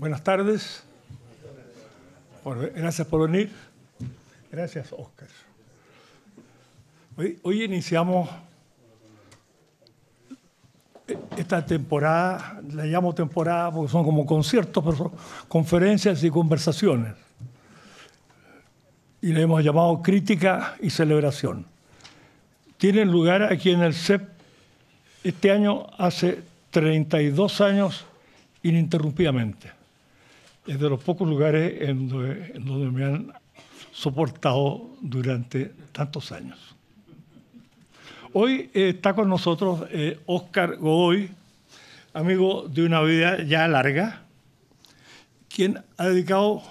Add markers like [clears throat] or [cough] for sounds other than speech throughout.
Buenas tardes. gracias por venir. Gracias, Oscar. Hoy, iniciamos esta temporada, la llamo temporada porque son como conciertos, pero son conferencias y conversaciones. Y le hemos llamado crítica y celebración. Tiene lugar aquí en el CEP este año hace 32 años ininterrumpidamente es de los pocos lugares en donde, me han soportado durante tantos años. Hoy eh, está con nosotros Oscar eh, Godoy, amigo de una vida ya larga, quien ha dedicado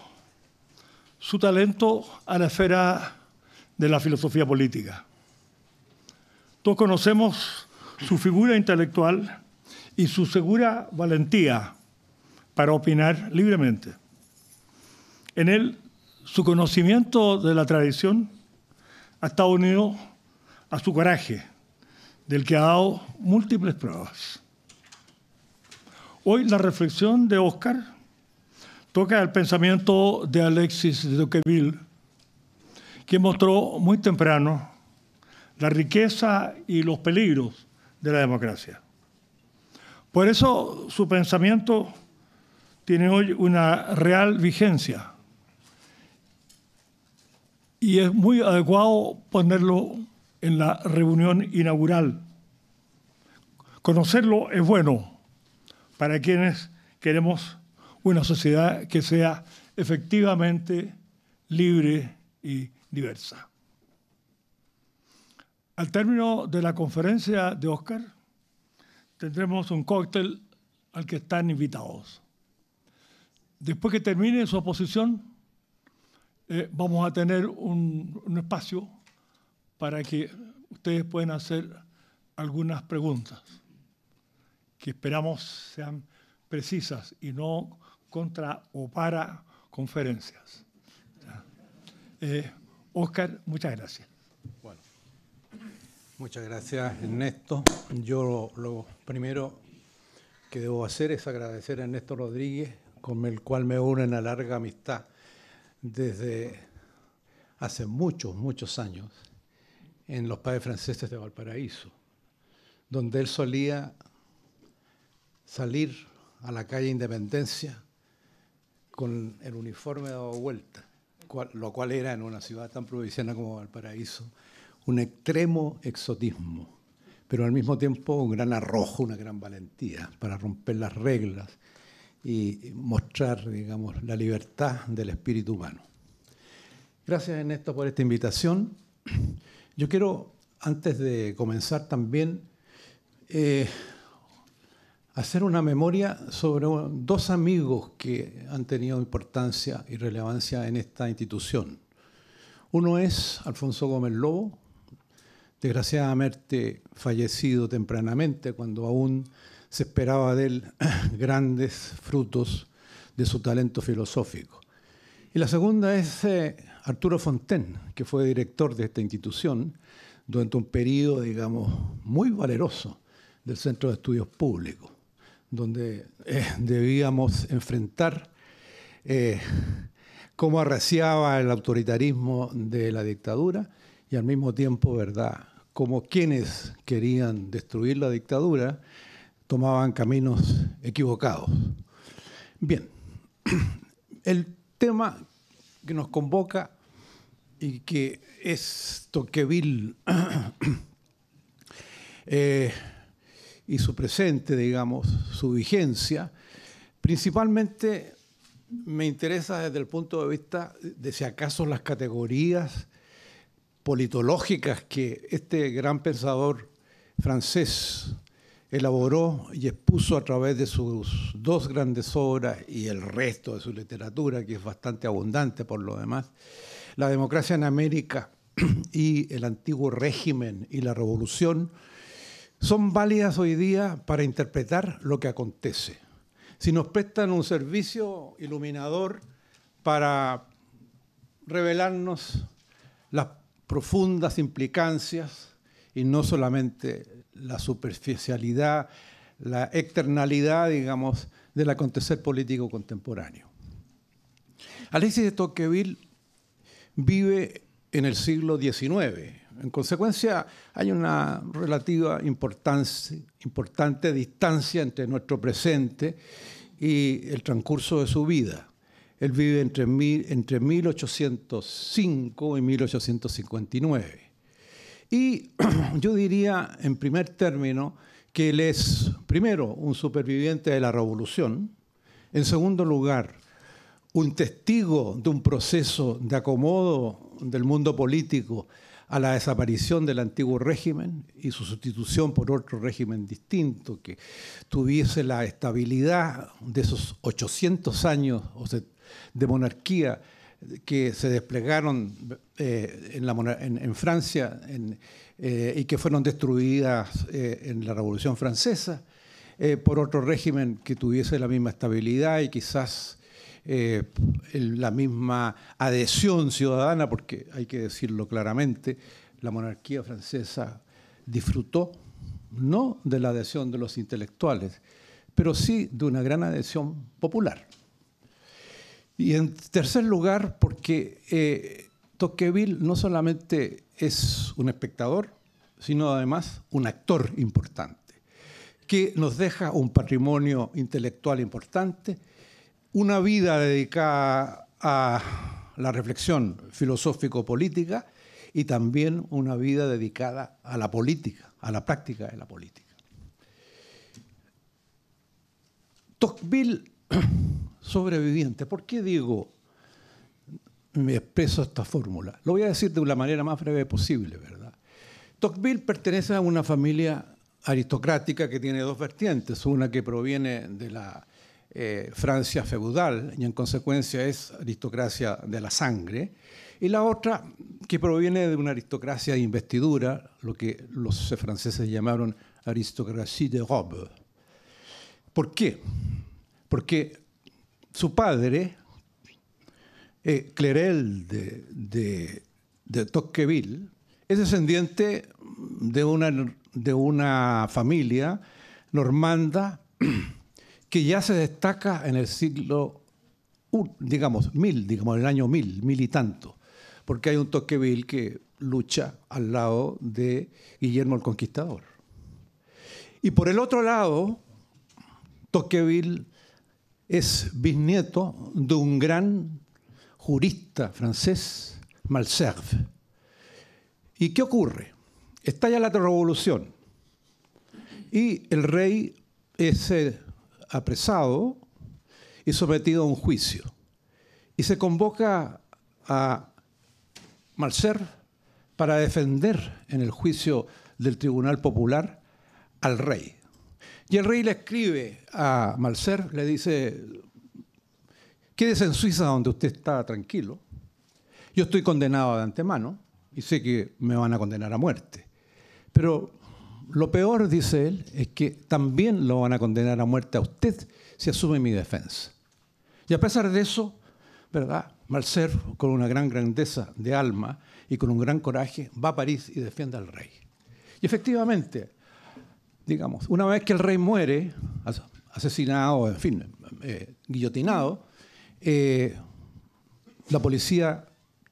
su talento a la esfera de la filosofía política. Todos conocemos su figura intelectual y su segura valentía para opinar libremente. En él, su conocimiento de la tradición ha estado unido a su coraje, del que ha dado múltiples pruebas. Hoy la reflexión de Oscar toca el pensamiento de Alexis de Duqueville, que mostró muy temprano la riqueza y los peligros de la democracia. Por eso su pensamiento tiene hoy una real vigencia. Y es muy adecuado ponerlo en la reunión inaugural. Conocerlo es bueno para quienes queremos una sociedad que sea efectivamente libre y diversa. Al término de la conferencia de Oscar, tendremos un cóctel al que están invitados después que termine su oposición, eh, vamos a tener un, espacio para que ustedes puedan hacer algunas preguntas que esperamos sean precisas y no contra o para conferencias. Oscar, eh, muchas gracias. Bueno, muchas gracias Ernesto. Yo lo, lo primero que debo hacer es agradecer a Ernesto Rodríguez, con el cual me une una larga amistad desde hace muchos, muchos años en los padres franceses de Valparaíso, donde él solía salir a la calle Independencia con el uniforme dado vuelta, lo cual era en una ciudad tan provinciana como Valparaíso un extremo exotismo, pero al mismo tiempo un gran arrojo, una gran valentía para romper las reglas y mostrar, digamos, la libertad del espíritu humano. Gracias, Ernesto, por esta invitación. Yo quiero, antes de comenzar también, eh, hacer una memoria sobre dos amigos que han tenido importancia y relevancia en esta institución. Uno es Alfonso Gómez Lobo, desgraciadamente fallecido tempranamente cuando aún se esperaba de él [clears throat] grandes frutos de su talento filosófico. Y la segunda es eh, Arturo Fontaine, que fue director de esta institución durante un periodo, digamos, muy valeroso del Centro de Estudios Públicos, donde eh, debíamos enfrentar eh, cómo arreciaba el autoritarismo de la dictadura y al mismo tiempo, ¿verdad?, cómo quienes querían destruir la dictadura tomaban caminos equivocados. Bien, [clears throat] el tema que nos convoca y que es Toqueville [clears throat] eh, y su presente, digamos, su vigencia, principalmente me interesa desde el punto de vista de si acaso las categorías politológicas que este gran pensador francés elaboró y expuso a través de sus dos grandes obras y el resto de su literatura, que es bastante abundante por lo demás, La democracia en América [clears throat] y el antiguo régimen y la revolución, son válidas hoy día para interpretar lo que acontece. Si nos prestan un servicio iluminador para revelarnos las profundas implicancias y no solamente la superficialidad, la externalidad, digamos, del acontecer político contemporáneo. Alexis de Tocqueville vive en el siglo XIX. En consecuencia, hay una relativa importancia, importante distancia entre nuestro presente y el transcurso de su vida. Él vive entre 1805 y 1859. Y [clears throat] yo diría, en primer término, que él es, primero, un superviviente de la revolución, en segundo lugar, un testigo de un proceso de acomodo del mundo político a la desaparición del antiguo régimen y su sustitución por otro régimen distinto que tuviese la estabilidad de esos 800 años de monarquía que se desplegaron eh, en, Francia eh, y que fueron destruidas eh, en la Revolución Francesa por otro régimen que tuviese la misma estabilidad y quizás la misma adhesión ciudadana, porque hay que decirlo claramente, la monarquía francesa disfrutó no de la adhesión de los intelectuales, pero sí de una gran adhesión popular. Y en tercer lugar, porque eh, Tocqueville no solamente es un espectador, sino además un actor importante, que nos deja un patrimonio intelectual importante, una vida dedicada a la reflexión filosófico-política y también una vida dedicada a la política, a la práctica de la política. Tocqueville sobreviviente. ¿Por qué digo, me expreso esta fórmula? Lo voy a decir de la manera más breve posible, ¿verdad? Tocqueville pertenece a una familia aristocrática que tiene dos vertientes, una que proviene de la eh, Francia feudal y en consecuencia es aristocracia de la sangre, y la otra que proviene de una aristocracia de investidura, lo que los franceses llamaron aristocracia de robe. ¿Por qué? Porque su padre, eh, Clerel de, de, Tocqueville, es descendiente de una, de una familia normanda [clears throat] que ya se destaca en el siglo, digamos, mil, digamos, en el año mil, mil y tanto, porque hay un Tocqueville que lucha al lado de Guillermo el Conquistador. Y por el otro lado, Tocqueville es bisnieto de un gran jurista francés, Malserve. ¿Y qué ocurre? Estalla la revolución y el rey es eh, apresado y sometido a un juicio. Y se convoca a Malserve para defender en el juicio del Tribunal Popular al rey. Y el rey le escribe a Malser, le dice, quédese en Suiza donde usted está tranquilo. Yo estoy condenado de antemano y sé que me van a condenar a muerte. Pero lo peor, dice él, es que también lo van a condenar a muerte a usted si asume mi defensa. Y a pesar de eso, ¿verdad? con una gran grandeza de alma y con un gran coraje, va a París y defiende al rey. Y efectivamente, una vez que el rey muere, asesinado, en fin, eh, guillotinado, eh, la policía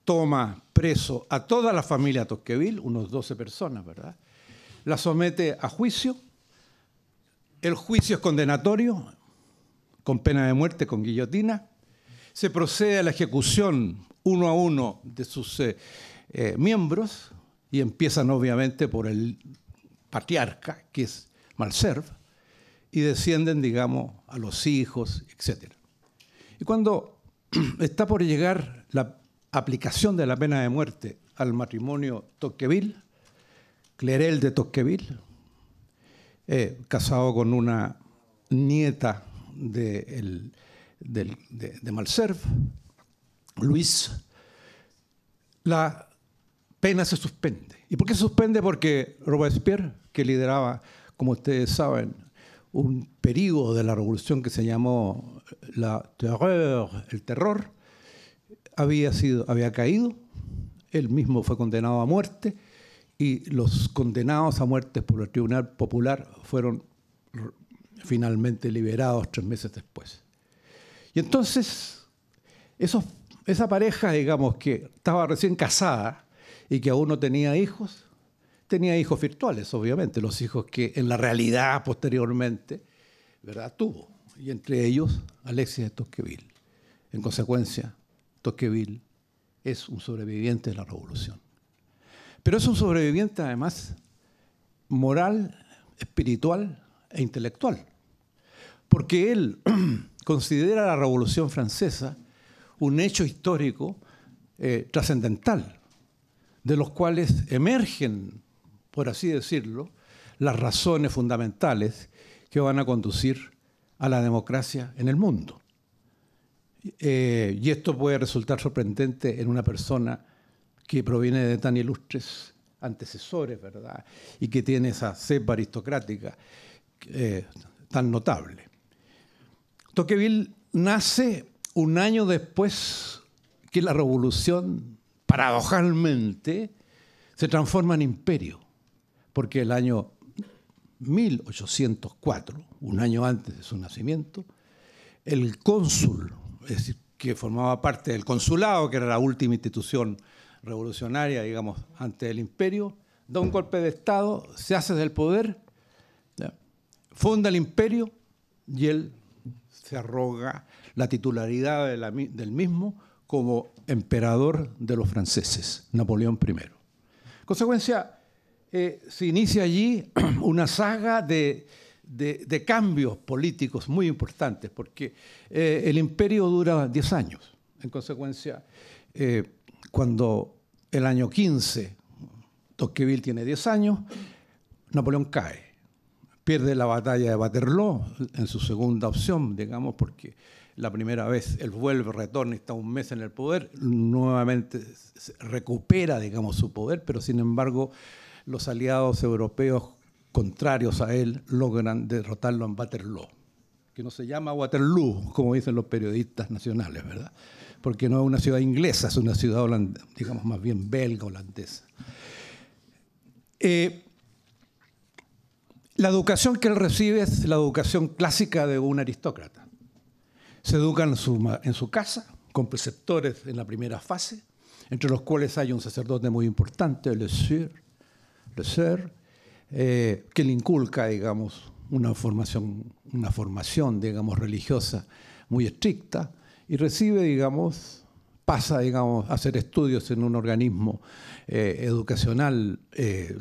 toma preso a toda la familia Tosqueville, unos 12 personas, ¿verdad? La somete a juicio. El juicio es condenatorio, con pena de muerte, con guillotina. Se procede a la ejecución uno a uno de sus eh, miembros y empiezan obviamente por el patriarca, que es Malserv, y descienden, digamos, a los hijos, etc. Y cuando [clears throat] está por llegar la aplicación de la pena de muerte al matrimonio Tocqueville, Clerel de Tocqueville, eh, casado con una nieta de, el, Malserv, Luis, la pena se suspende. ¿Y por qué se suspende? Porque Robespierre, que lideraba como ustedes saben, un perigo de la revolución que se llamó la el terror, había, sido, caído, él mismo fue condenado a muerte y los condenados a muerte por el Tribunal Popular fueron finalmente liberados tres meses después. Y entonces, esa pareja, digamos, que estaba recién casada y que aún no tenía hijos, tenía hijos virtuales, obviamente, los hijos que en la realidad posteriormente ¿verdad? tuvo, y entre ellos Alexis de Tocqueville. En consecuencia, Tocqueville es un sobreviviente de la revolución. Pero es un sobreviviente además moral, espiritual e intelectual, porque él [clears throat] considera la revolución francesa un hecho histórico eh, trascendental, de los cuales emergen por así decirlo, las razones fundamentales que van a conducir a la democracia en el mundo. Eh, y esto puede resultar sorprendente en una persona que proviene de tan ilustres antecesores, ¿verdad? Y que tiene esa cepa aristocrática eh, tan notable. Tocqueville nace un año después que la revolución, paradojalmente, se transforma en imperio porque el año 1804, un año antes de su nacimiento, el cónsul, que formaba parte del consulado, que era la última institución revolucionaria, digamos, ante el imperio, da un golpe de Estado, se hace del poder, funda el imperio y él se arroga la titularidad del mismo como emperador de los franceses, Napoleón I. Consecuencia, eh, se inicia allí [clears throat] una saga de, cambios políticos muy importantes, porque eh, el imperio dura 10 años. En consecuencia, eh, cuando el año 15, Tocqueville tiene 10 años, Napoleón cae, pierde la batalla de Waterloo en su segunda opción, digamos, porque la primera vez él vuelve, retorna y está un mes en el poder, nuevamente recupera, digamos, su poder, pero sin embargo los aliados europeos contrarios a él logran derrotarlo en Waterloo, que no se llama Waterloo, como dicen los periodistas nacionales, ¿verdad? Porque no es una ciudad inglesa, es una ciudad, holandesa, digamos, más bien belga holandesa. Eh, la educación que él recibe es la educación clásica de un aristócrata. Se educa en su, casa, con preceptores en la primera fase, entre los cuales hay un sacerdote muy importante, Le Sieur, eh, que le inculca, digamos, una formación, una formación, digamos, religiosa muy estricta y recibe, digamos, pasa, digamos, a hacer estudios en un organismo eh, educacional eh,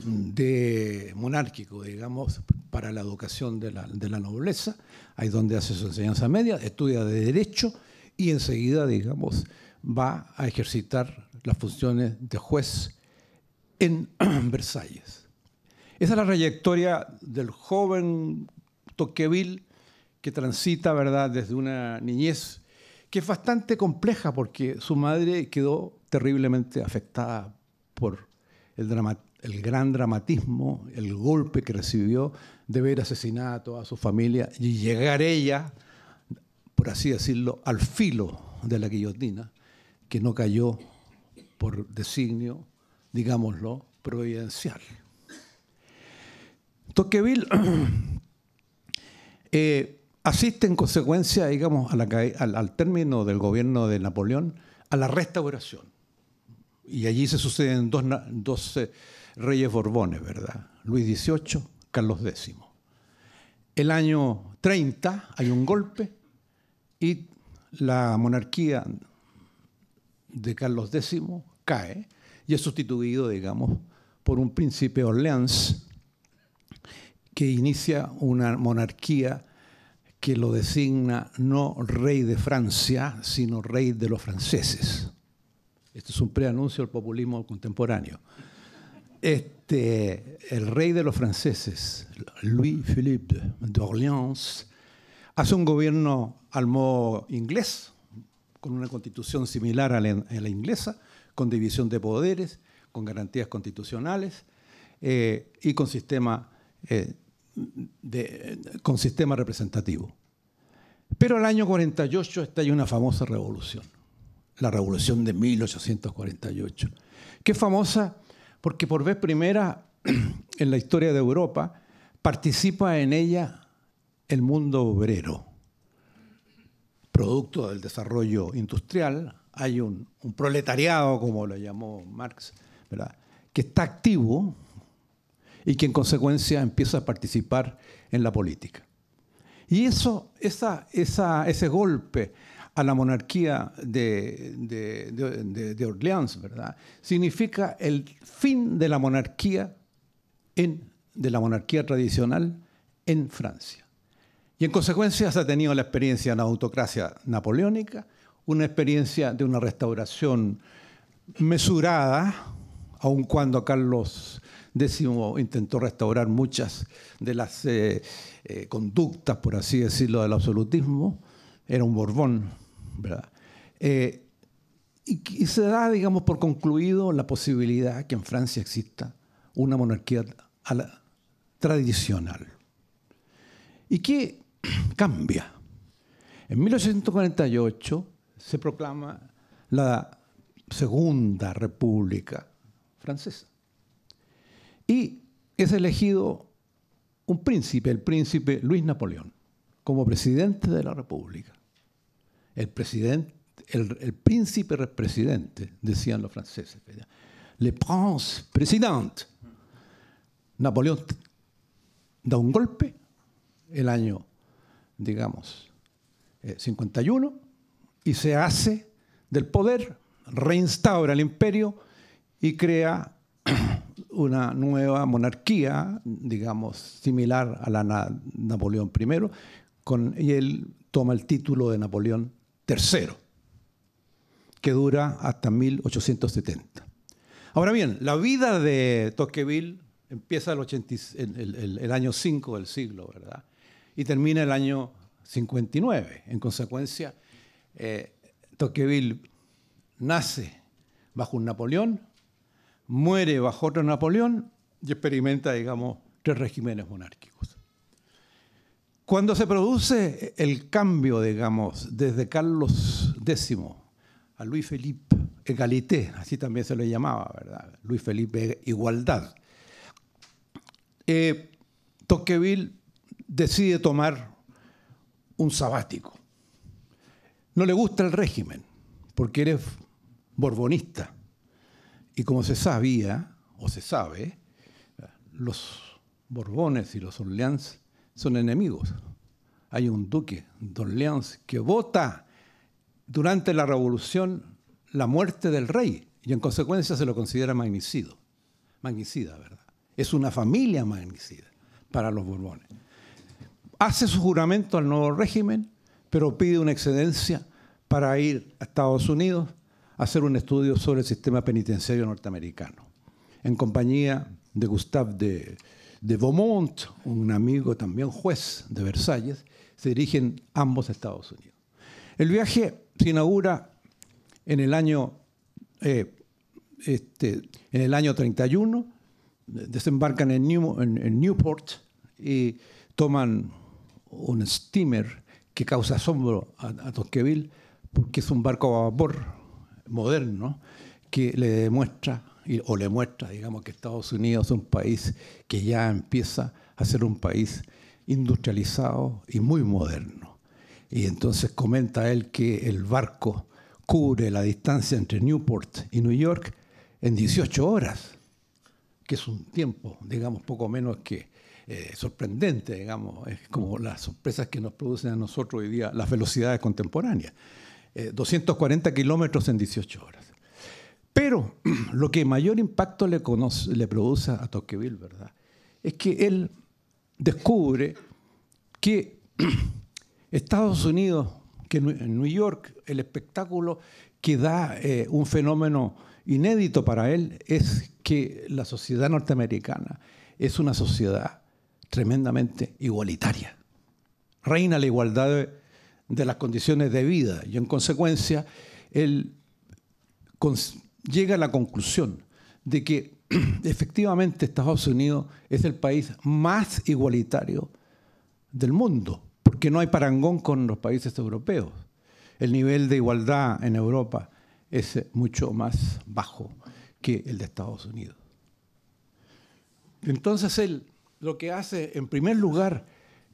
monárquico, digamos, para la educación de la, nobleza, ahí donde hace su enseñanza media, estudia de derecho y enseguida, digamos, va a ejercitar las funciones de juez en [clears throat] Versalles. Esa es la trayectoria del joven Toqueville que transita, ¿verdad?, desde una niñez que es bastante compleja porque su madre quedó terriblemente afectada por el, el gran dramatismo, el golpe que recibió de ver asesinada a su familia y llegar ella, por así decirlo, al filo de la guillotina, que no cayó por designio digámoslo, providencial. Tocqueville [clears throat] eh, asiste en consecuencia, digamos, al, término del gobierno de Napoleón, a la restauración. Y allí se suceden dos, dos eh, reyes borbones, ¿verdad? Luis XVIII, Carlos X. El año 30 hay un golpe y la monarquía de Carlos X cae y es sustituido, digamos, por un príncipe Orleans que inicia una monarquía que lo designa no rey de Francia, sino rey de los franceses. Este es un preanuncio al populismo contemporáneo. Este, el rey de los franceses, Louis-Philippe d'Orléans, hace un gobierno al modo inglés, con una constitución similar a la inglesa, con división de poderes, con garantías constitucionales eh, y con sistema, eh, con sistema representativo. Pero al año 48 está hay una famosa revolución, la revolución de 1848, que es famosa porque por vez primera [clears throat] en la historia de Europa participa en ella el mundo obrero, producto del desarrollo industrial, hay un, proletariado, como lo llamó Marx, ¿verdad? que está activo y que en consecuencia empieza a participar en la política. Y eso, esa, ese golpe a la monarquía de, Orleans, ¿verdad? Significa el fin de la monarquía, en, de la monarquía tradicional en Francia. Y en consecuencia se ha tenido la experiencia de la autocracia napoleónica, una experiencia de una restauración mesurada, aun cuando Carlos X intentó restaurar muchas de las eh, eh, conductas, por así decirlo, del absolutismo, era un Borbón, ¿verdad? Eh, y, se da, digamos, por concluido la posibilidad que en Francia exista una monarquía tradicional. ¿Y qué [clears throat] cambia? En 1848, se proclama la Segunda República Francesa. Y es elegido un príncipe, el príncipe Luis Napoleón, como presidente de la República. El, presidente, el, príncipe presidente, decían los franceses. Le prince président. Napoleón da un golpe el año, digamos, 51 eh, y se hace del poder, reinstaura el imperio y crea [clears throat] una nueva monarquía, digamos, similar a la de Napoleón I, con, y él toma el título de Napoleón III, que dura hasta 1870. Ahora bien, la vida de Tocqueville empieza el, el, el año 5 del siglo, ¿verdad? Y termina el año 59. En consecuencia, eh, Tocqueville nace bajo un Napoleón, muere bajo otro Napoleón y experimenta, digamos, tres regímenes monárquicos. Cuando se produce el cambio, digamos, desde Carlos X a Luis Felipe Egalité, así también se le llamaba, ¿verdad? Luis Felipe Igualdad. Eh, Tocqueville decide tomar un sabático no le gusta el régimen, porque eres borbonista. Y como se sabía, o se sabe, los Borbones y los Orleans son enemigos. Hay un duque Don Orleans que vota durante la revolución la muerte del rey y en consecuencia se lo considera magnicido. Magnicida, ¿verdad? Es una familia magnicida para los Borbones. Hace su juramento al nuevo régimen pero pide una excedencia para ir a Estados Unidos a hacer un estudio sobre el sistema penitenciario norteamericano, en compañía de Gustave de, Beaumont, un amigo también juez de Versalles, se dirigen ambos a Estados Unidos. El viaje se inaugura en el año, eh, este, en el año 31, desembarcan en Newport y toman un steamer que causa asombro a, Tosqueville porque es un barco a vapor moderno que le demuestra o le muestra, digamos, que Estados Unidos es un país que ya empieza a ser un país industrializado y muy moderno. Y entonces comenta él que el barco cubre la distancia entre Newport y New York en 18 horas, que es un tiempo, digamos, poco menos que eh, sorprendente, digamos, es como las sorpresas que nos producen a nosotros hoy día las velocidades contemporáneas. 240 eh, kilómetros en 18 horas. Pero [clears throat] lo que mayor impacto le, produce a Tocqueville, ¿verdad? Es que él descubre que [clears throat] Estados Unidos, que en New York el espectáculo que da eh, un fenómeno inédito para él es que la sociedad norteamericana es una sociedad tremendamente igualitaria. Reina la igualdad de, las condiciones de vida y en consecuencia él llega a la conclusión de que [clears throat] efectivamente Estados Unidos es el país más igualitario del mundo, porque no hay parangón con los países europeos. El nivel de igualdad en Europa es eh, mucho más bajo que el de Estados Unidos. Entonces él lo que hace, en primer lugar,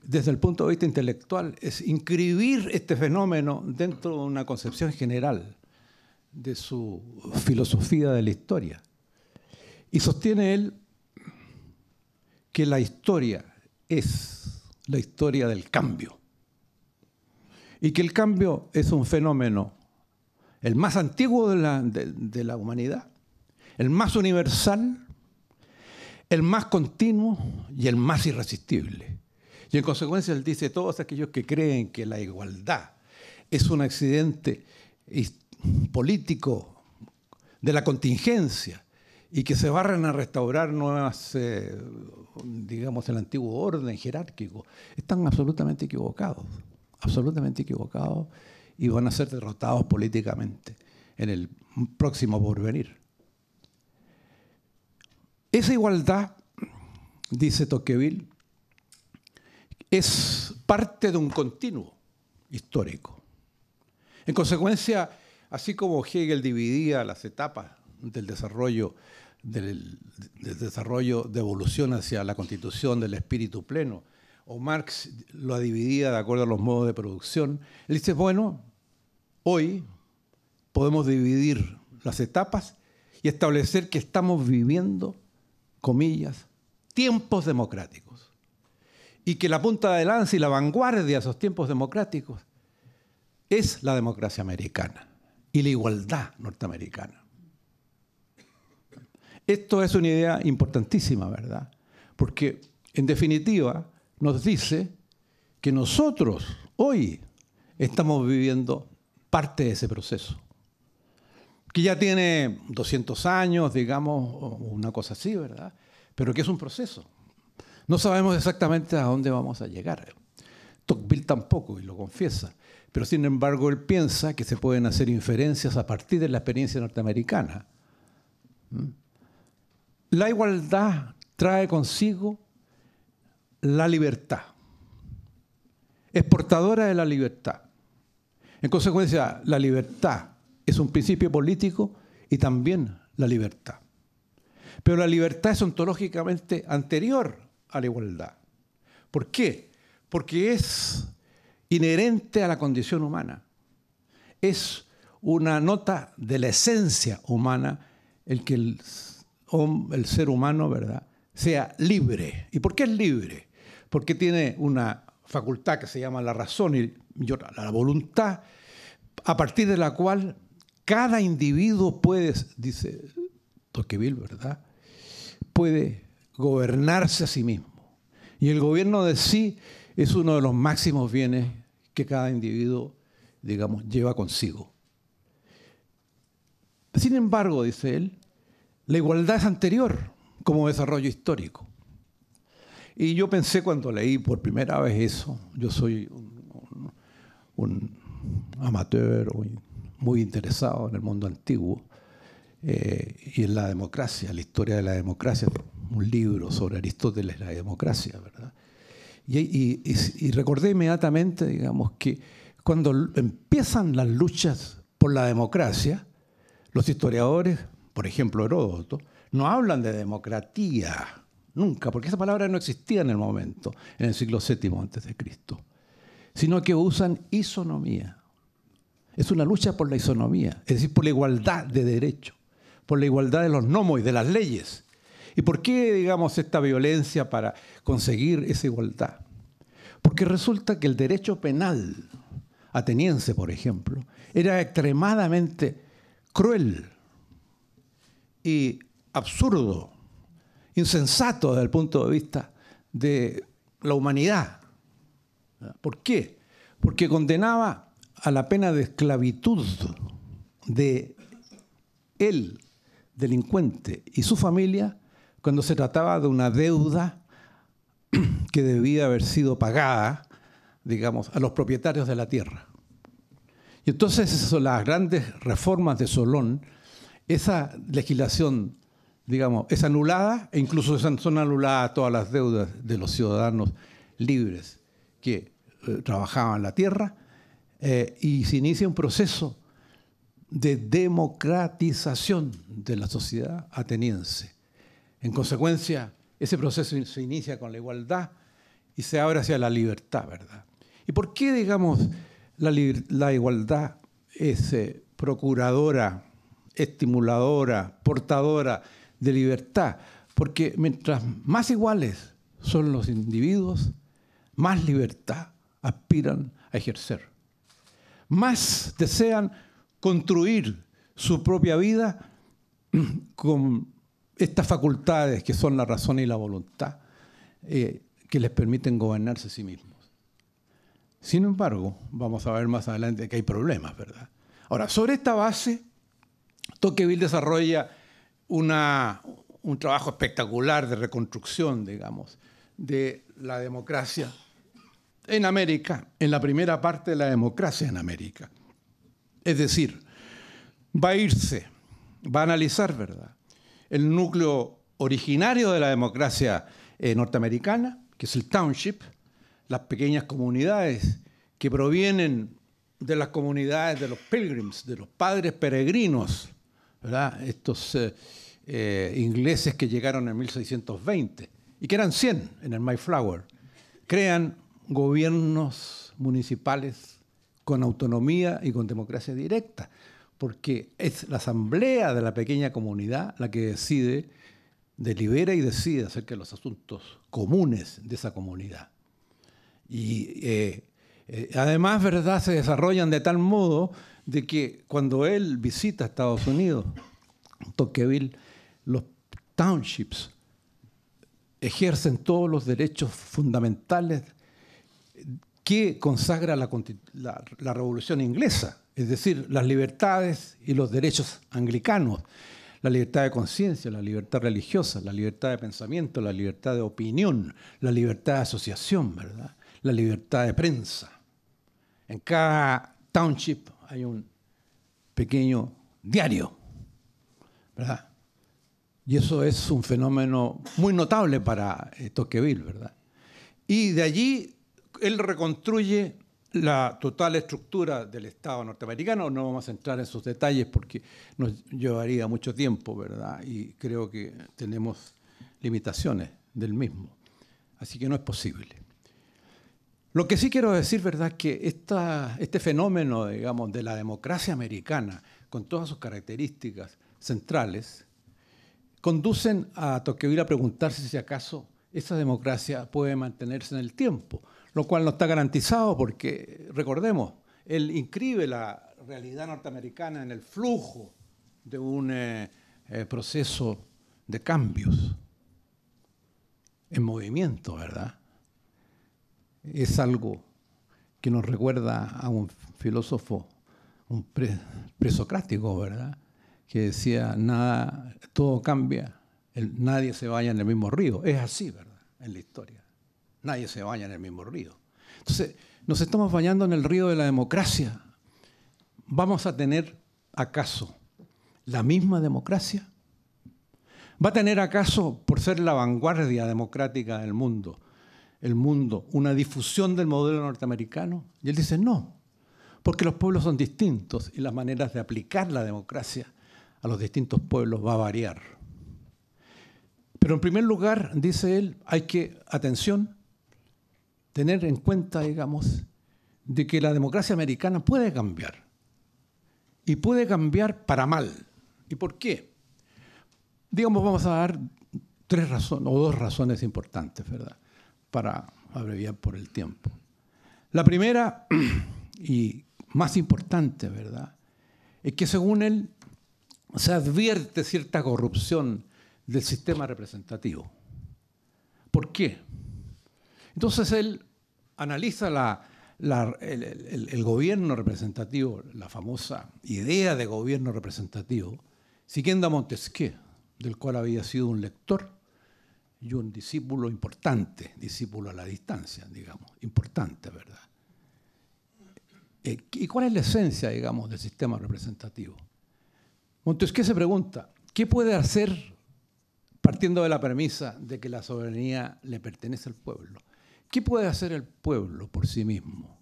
desde el punto de vista intelectual, es inscribir este fenómeno dentro de una concepción general de su filosofía de la historia. Y sostiene él que la historia es la historia del cambio. Y que el cambio es un fenómeno, el más antiguo de la, humanidad, el más universal el más continuo y el más irresistible. Y en consecuencia él dice, todos aquellos que creen que la igualdad es un accidente político de la contingencia y que se barren a restaurar nuevas, eh, digamos, el antiguo orden jerárquico, están absolutamente equivocados, absolutamente equivocados y van a ser derrotados políticamente en el próximo porvenir. Esa igualdad, dice Tocqueville, es parte de un continuo histórico. En consecuencia, así como Hegel dividía las etapas del desarrollo, del, desarrollo de evolución hacia la constitución del espíritu pleno, o Marx lo dividía de acuerdo a los modos de producción, él dice, bueno, hoy podemos dividir las etapas y establecer que estamos viviendo comillas, tiempos democráticos. Y que la punta de lanza y la vanguardia de esos tiempos democráticos es la democracia americana y la igualdad norteamericana. Esto es una idea importantísima, ¿verdad? Porque en definitiva nos dice que nosotros hoy estamos viviendo parte de ese proceso que ya tiene 200 años, digamos, una cosa así, ¿verdad? Pero que es un proceso. No sabemos exactamente a dónde vamos a llegar. Tocqueville tampoco, y lo confiesa. Pero sin embargo, él piensa que se pueden hacer inferencias a partir de la experiencia norteamericana. ¿Mm? La igualdad trae consigo la libertad. Es portadora de la libertad. En consecuencia, la libertad es un principio político y también la libertad. Pero la libertad es ontológicamente anterior a la igualdad. ¿Por qué? Porque es inherente a la condición humana. Es una nota de la esencia humana el que el, ser humano, ¿verdad?, sea libre. ¿Y por qué es libre? Porque tiene una facultad que se llama la razón y la voluntad, a partir de la cual cada individuo puede, dice Toqueville, ¿verdad? Puede gobernarse a sí mismo. Y el gobierno de sí es uno de los máximos bienes que cada individuo, digamos, lleva consigo. Sin embargo, dice él, la igualdad es anterior como desarrollo histórico. Y yo pensé cuando leí por primera vez eso, yo soy un, amateur, o muy interesado en el mundo antiguo eh, y en la democracia, la historia de la democracia, un libro sobre Aristóteles, la democracia, ¿verdad? Y, recordé inmediatamente, digamos, que cuando empiezan las luchas por la democracia, los historiadores, por ejemplo Heródoto, no hablan de democracia nunca, porque esa palabra no existía en el momento, en el siglo VII antes de Cristo, sino que usan isonomía. Es una lucha por la isonomía, es decir, por la igualdad de derecho, por la igualdad de los nomos y de las leyes. ¿Y por qué, digamos, esta violencia para conseguir esa igualdad? Porque resulta que el derecho penal ateniense, por ejemplo, era extremadamente cruel y absurdo, insensato desde el punto de vista de la humanidad. ¿Por qué? Porque condenaba a la pena de esclavitud de el delincuente y su familia cuando se trataba de una deuda que debía haber sido pagada, digamos, a los propietarios de la tierra. Y entonces las grandes reformas de Solón, esa legislación, digamos, es anulada e incluso son anuladas todas las deudas de los ciudadanos libres que eh, trabajaban la tierra eh, y se inicia un proceso de democratización de la sociedad ateniense. En consecuencia, ese proceso se inicia con la igualdad y se abre hacia la libertad, ¿verdad? ¿Y por qué, digamos, la, igualdad es eh, procuradora, estimuladora, portadora de libertad? Porque mientras más iguales son los individuos, más libertad aspiran a ejercer más desean construir su propia vida con estas facultades que son la razón y la voluntad, eh, que les permiten gobernarse a sí mismos. Sin embargo, vamos a ver más adelante que hay problemas, ¿verdad? Ahora, sobre esta base, Toqueville desarrolla un trabajo espectacular de reconstrucción, digamos, de la democracia en América, en la primera parte de la democracia en América. Es decir, va a irse, va a analizar, ¿verdad? El núcleo originario de la democracia eh, norteamericana, que es el township, las pequeñas comunidades que provienen de las comunidades de los pilgrims, de los padres peregrinos, ¿verdad? estos eh, eh, ingleses que llegaron en 1620 y que eran 100 en el Mayflower, crean gobiernos municipales con autonomía y con democracia directa, porque es la asamblea de la pequeña comunidad la que decide, delibera y decide acerca de los asuntos comunes de esa comunidad. Y eh, eh, además, ¿verdad? Se desarrollan de tal modo de que cuando él visita Estados Unidos, Tocqueville, los townships ejercen todos los derechos fundamentales que consagra la, Revolución Inglesa, es decir, las libertades y los derechos anglicanos, la libertad de conciencia, la libertad religiosa, la libertad de pensamiento, la libertad de opinión, la libertad de asociación, ¿verdad? la libertad de prensa. En cada township hay un pequeño diario, ¿verdad? Y eso es un fenómeno muy notable para eh, ¿verdad? Y de allí él reconstruye la total estructura del Estado norteamericano. No vamos a entrar en sus detalles porque nos llevaría mucho tiempo, ¿verdad? Y creo que tenemos limitaciones del mismo. Así que no es posible. Lo que sí quiero decir, ¿verdad?, es que este fenómeno, digamos, de la democracia americana, con todas sus características centrales, conducen a Tocqueville a preguntarse si acaso esa democracia puede mantenerse en el tiempo lo cual no está garantizado porque, recordemos, él inscribe la realidad norteamericana en el flujo de un eh, eh, proceso de cambios en movimiento, ¿verdad? Es algo que nos recuerda a un filósofo, un presocrático, ¿verdad? Que decía, nada, todo cambia, nadie se vaya en el mismo río. Es así, ¿verdad? En la historia. Nadie se baña en el mismo río. Entonces, nos estamos bañando en el río de la democracia. ¿Vamos a tener acaso la misma democracia? ¿Va a tener acaso, por ser la vanguardia democrática del mundo, el mundo, una difusión del modelo norteamericano? Y él dice, no, porque los pueblos son distintos y las maneras de aplicar la democracia a los distintos pueblos va a variar. Pero en primer lugar, dice él, hay que, atención, tener en cuenta, digamos, de que la democracia americana puede cambiar. Y puede cambiar para mal. ¿Y por qué? Digamos, vamos a dar tres razones o dos razones importantes, ¿verdad? Para abreviar por el tiempo. La primera [clears throat] y más importante, ¿verdad? Es que según él se advierte cierta corrupción del sistema representativo. ¿Por qué? Entonces él analiza el, el, gobierno representativo, la famosa idea de gobierno representativo, siguiendo a Montesquieu, del cual había sido un lector y un discípulo importante, discípulo a la distancia, digamos, importante, ¿verdad? Eh, ¿Y cuál es la esencia, digamos, del sistema representativo? Montesquieu se pregunta, ¿qué puede hacer partiendo de la premisa de que la soberanía le pertenece al pueblo? ¿Qué puede hacer el pueblo por sí mismo?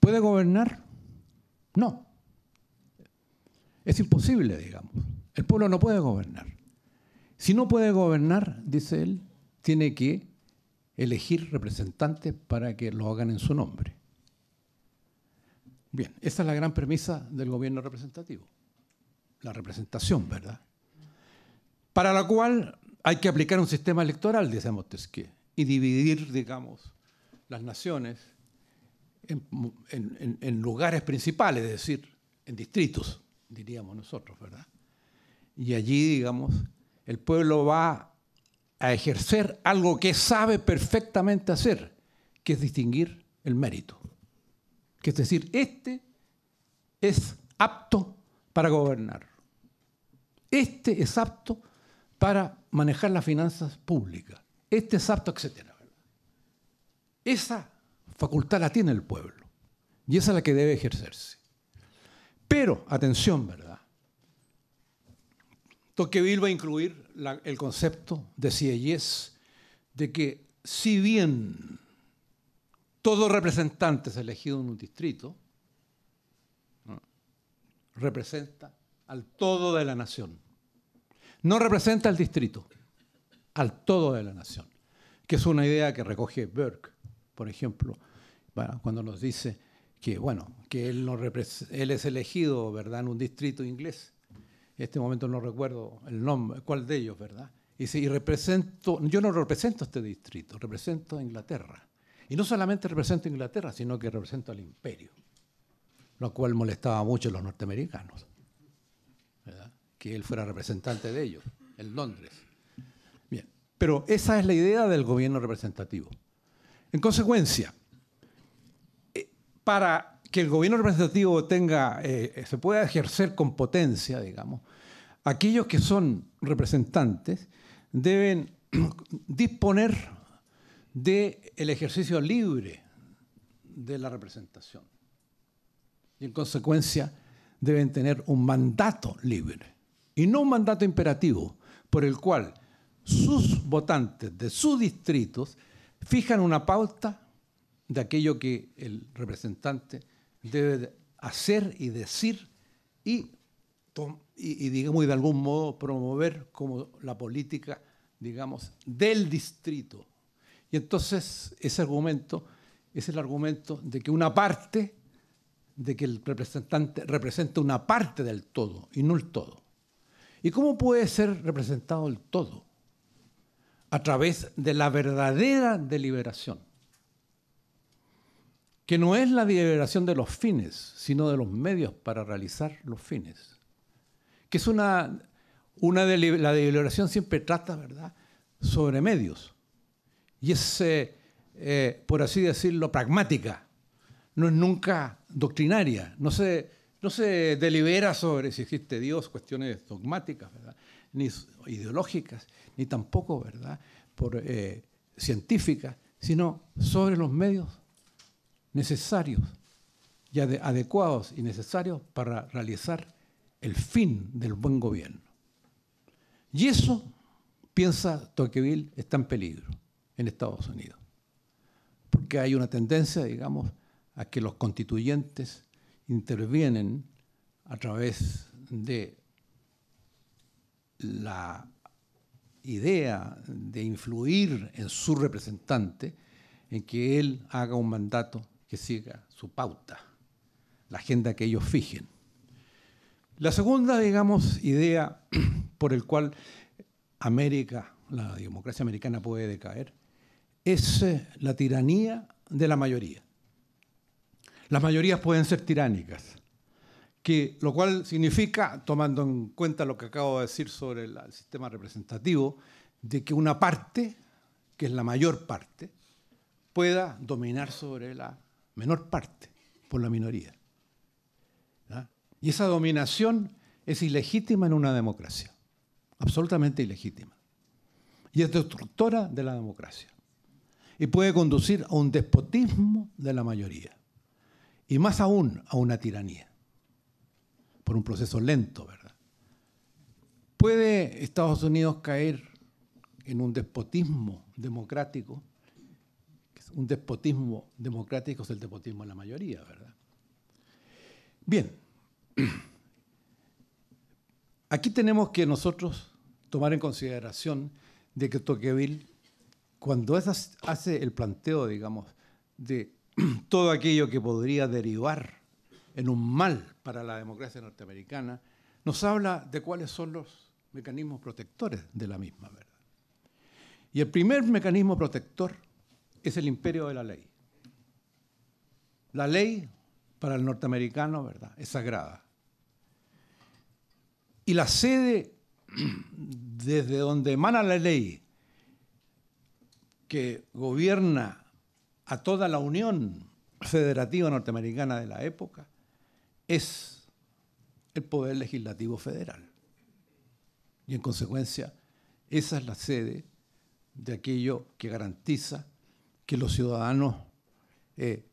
¿Puede gobernar? No. Es imposible, digamos. El pueblo no puede gobernar. Si no puede gobernar, dice él, tiene que elegir representantes para que lo hagan en su nombre. Bien, esa es la gran premisa del gobierno representativo, la representación, ¿verdad? Para la cual hay que aplicar un sistema electoral, dice Montesquieu y dividir, digamos, las naciones en, lugares principales, es decir, en distritos, diríamos nosotros, ¿verdad? Y allí, digamos, el pueblo va a ejercer algo que sabe perfectamente hacer, que es distinguir el mérito. Que es decir, este es apto para gobernar. Este es apto para manejar las finanzas públicas este es apto, etc. Esa facultad la tiene el pueblo y esa es la que debe ejercerse. Pero, atención, ¿verdad? Toqueville va a incluir el concepto de CIES de que si bien todo representante es elegido en un distrito, representa al todo de la nación. No representa al distrito al todo de la nación, que es una idea que recoge Burke, por ejemplo, cuando nos dice que, bueno, que él, es elegido ¿verdad? en un distrito inglés. En este momento no recuerdo el nombre, cuál de ellos, ¿verdad? Y dice, represento, yo no represento este distrito, represento a Inglaterra. Y no solamente represento a Inglaterra, sino que represento al imperio, lo cual molestaba mucho a los norteamericanos, ¿verdad? que él fuera representante de ellos en Londres. Pero esa es la idea del gobierno representativo. En consecuencia, eh, para que el gobierno representativo tenga, eh, se pueda ejercer con potencia, digamos, aquellos que son representantes deben [clears throat] disponer del ejercicio libre de la representación. Y en consecuencia deben tener un mandato libre y no un mandato imperativo por el cual sus votantes de sus distritos fijan una pauta de aquello que el representante debe hacer y decir y, digamos, y de algún modo promover como la política, digamos, del distrito. Y entonces ese argumento es el argumento de que una parte, de que el representante representa una parte del todo y no el todo. ¿Y cómo puede ser representado el todo? a través de la verdadera deliberación, que no es la deliberación de los fines, sino de los medios para realizar los fines, que es una, una la deliberación siempre trata, ¿verdad?, sobre medios, y es, eh, eh, por así decirlo, pragmática, no es nunca doctrinaria, no se, no se delibera sobre si existe Dios, cuestiones dogmáticas, ¿verdad? ni ideológicas, ni tampoco, ¿verdad?, por eh, científicas, sino sobre los medios necesarios ya adecuados y necesarios para realizar el fin del buen gobierno. Y eso, piensa Tocqueville, está en peligro en Estados Unidos, porque hay una tendencia, digamos, a que los constituyentes intervienen a través de la idea de influir en su representante, en que él haga un mandato que siga su pauta, la agenda que ellos fijen. La segunda, digamos, idea [clears throat] por el cual América, la democracia americana puede decaer, es eh, la tiranía de la mayoría. Las mayorías pueden ser tiránicas, lo cual significa, tomando en cuenta lo que acabo de decir sobre el, sistema representativo, de que una parte, que es la mayor parte, pueda dominar sobre la menor parte, por la minoría. Y esa dominación es ilegítima en una democracia, absolutamente ilegítima. Y es destructora de la democracia. Y puede conducir a un despotismo de la mayoría. Y más aún, a una tiranía por un proceso lento, ¿verdad? ¿Puede Estados Unidos caer en un despotismo democrático? Un despotismo democrático es el despotismo de la mayoría, ¿verdad? Bien, [clears throat] aquí tenemos que nosotros tomar en consideración de que Tocqueville, cuando hace el planteo, digamos, de [clears throat] todo aquello que podría derivar en un mal para la democracia norteamericana, nos habla de cuáles son los mecanismos protectores de la misma, ¿verdad? Y el primer mecanismo protector es el imperio de la ley. La ley para el norteamericano, ¿verdad? Es sagrada. Y la sede [clears throat] desde donde emana la ley que gobierna a toda la Unión Federativa Norteamericana de la época es el Poder Legislativo Federal. Y en consecuencia, esa es la sede de aquello que garantiza que los ciudadanos eh,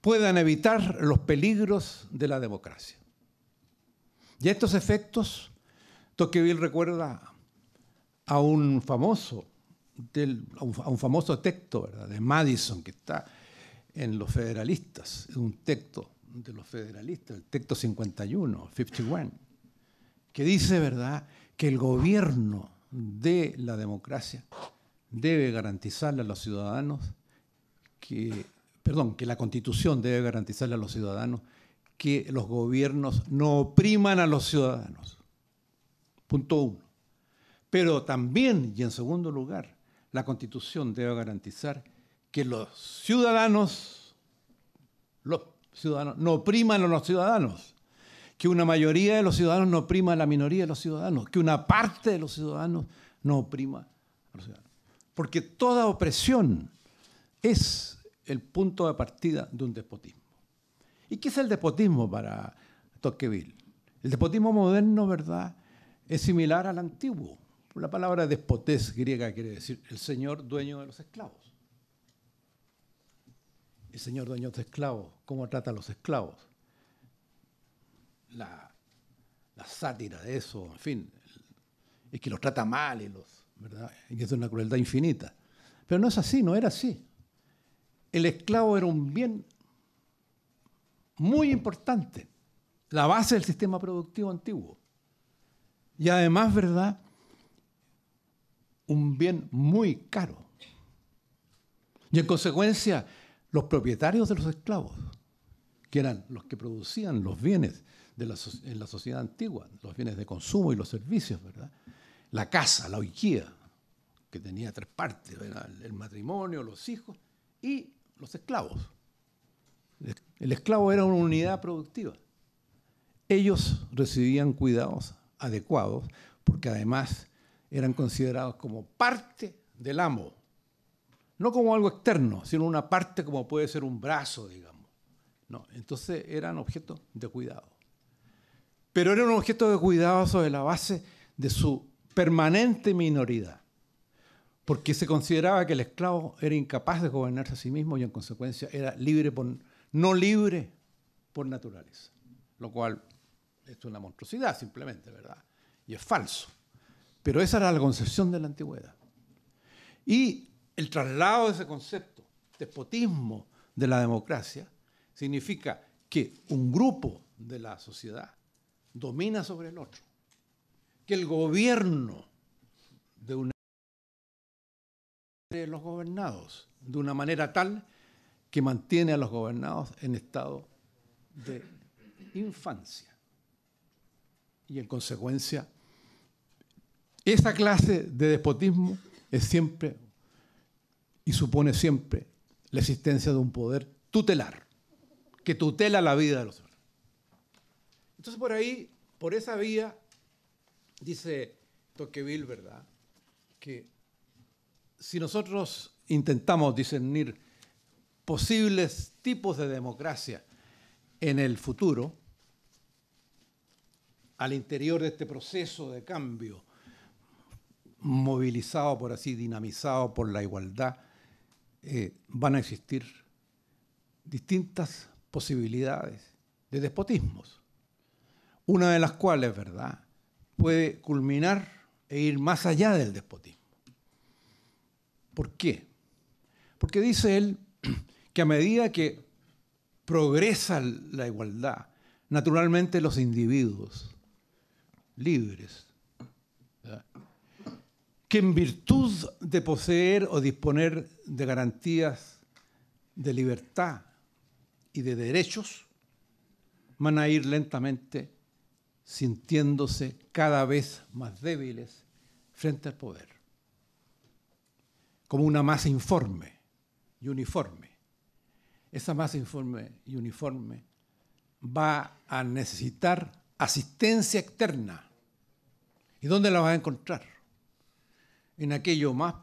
puedan evitar los peligros de la democracia. Y a estos efectos, Tocqueville recuerda a un famoso, un, famoso texto de Madison que está en Los Federalistas, es un texto de los federalistas, el texto 51, 51, que dice, ¿verdad?, que el gobierno de la democracia debe garantizarle a los ciudadanos que, perdón, que la constitución debe garantizarle a los ciudadanos que los gobiernos no opriman a los ciudadanos. Punto uno. Pero también, y en segundo lugar, la constitución debe garantizar que los ciudadanos, los ciudadanos, no opriman a los ciudadanos, que una mayoría de los ciudadanos no oprima a la minoría de los ciudadanos, que una parte de los ciudadanos no oprima a los ciudadanos. Porque toda opresión es el punto de partida de un despotismo. ¿Y qué es el despotismo para Tocqueville? El despotismo moderno, ¿verdad? Es similar al antiguo. La palabra despotés griega quiere decir el señor dueño de los esclavos el señor dueño de esclavos, cómo trata a los esclavos. La, sátira de eso, en fin, es que los trata mal y los, ¿verdad? Y es una crueldad infinita. Pero no es así, no era así. El esclavo era un bien muy importante, la base del sistema productivo antiguo. Y además, ¿verdad? Un bien muy caro. Y en consecuencia, los propietarios de los esclavos, que eran los que producían los bienes de la, en la sociedad antigua, los bienes de consumo y los servicios, ¿verdad? La casa, la oikía, que tenía tres partes, el matrimonio, los hijos y los esclavos. El esclavo era una unidad productiva. Ellos recibían cuidados adecuados porque además eran considerados como parte del amo no como algo externo, sino una parte como puede ser un brazo, digamos. No, entonces eran objetos de cuidado. Pero eran objetos de cuidado sobre la base de su permanente minoridad, porque se consideraba que el esclavo era incapaz de gobernarse a sí mismo y en consecuencia era libre por, no libre por naturaleza, lo cual es una monstruosidad simplemente, ¿verdad? Y es falso. Pero esa era la concepción de la antigüedad. Y el traslado de ese concepto, despotismo de la democracia, significa que un grupo de la sociedad domina sobre el otro, que el gobierno de una de los gobernados de una manera tal que mantiene a los gobernados en estado de infancia. Y en consecuencia, esa clase de despotismo es siempre y supone siempre la existencia de un poder tutelar, que tutela la vida de los hombres. Entonces por ahí, por esa vía, dice Toqueville, ¿verdad? Que si nosotros intentamos discernir posibles tipos de democracia en el futuro, al interior de este proceso de cambio, movilizado por así, dinamizado por la igualdad, eh, van a existir distintas posibilidades de despotismos, una de las cuales, ¿verdad?, puede culminar e ir más allá del despotismo. ¿Por qué? Porque dice él [clears throat] que a medida que progresa la igualdad, naturalmente los individuos libres, que en virtud de poseer o disponer de garantías de libertad y de derechos van a ir lentamente sintiéndose cada vez más débiles frente al poder, como una masa informe y uniforme. Esa masa informe y uniforme va a necesitar asistencia externa. ¿Y dónde la va a encontrar? En aquello más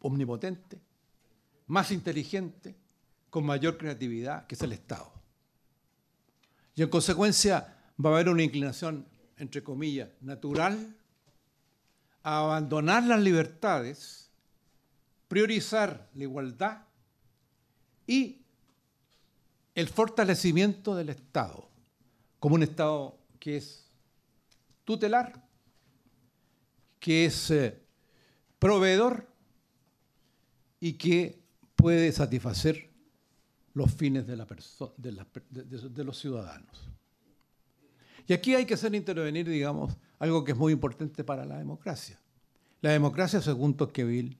omnipotente, más inteligente, con mayor creatividad, que es el Estado. Y en consecuencia va a haber una inclinación, entre comillas, natural a abandonar las libertades, priorizar la igualdad y el fortalecimiento del Estado, como un Estado que es tutelar, que es eh, proveedor y que puede satisfacer los fines de, los ciudadanos. Y aquí hay que hacer intervenir, digamos, algo que es muy importante para la democracia. La democracia, según Tocqueville,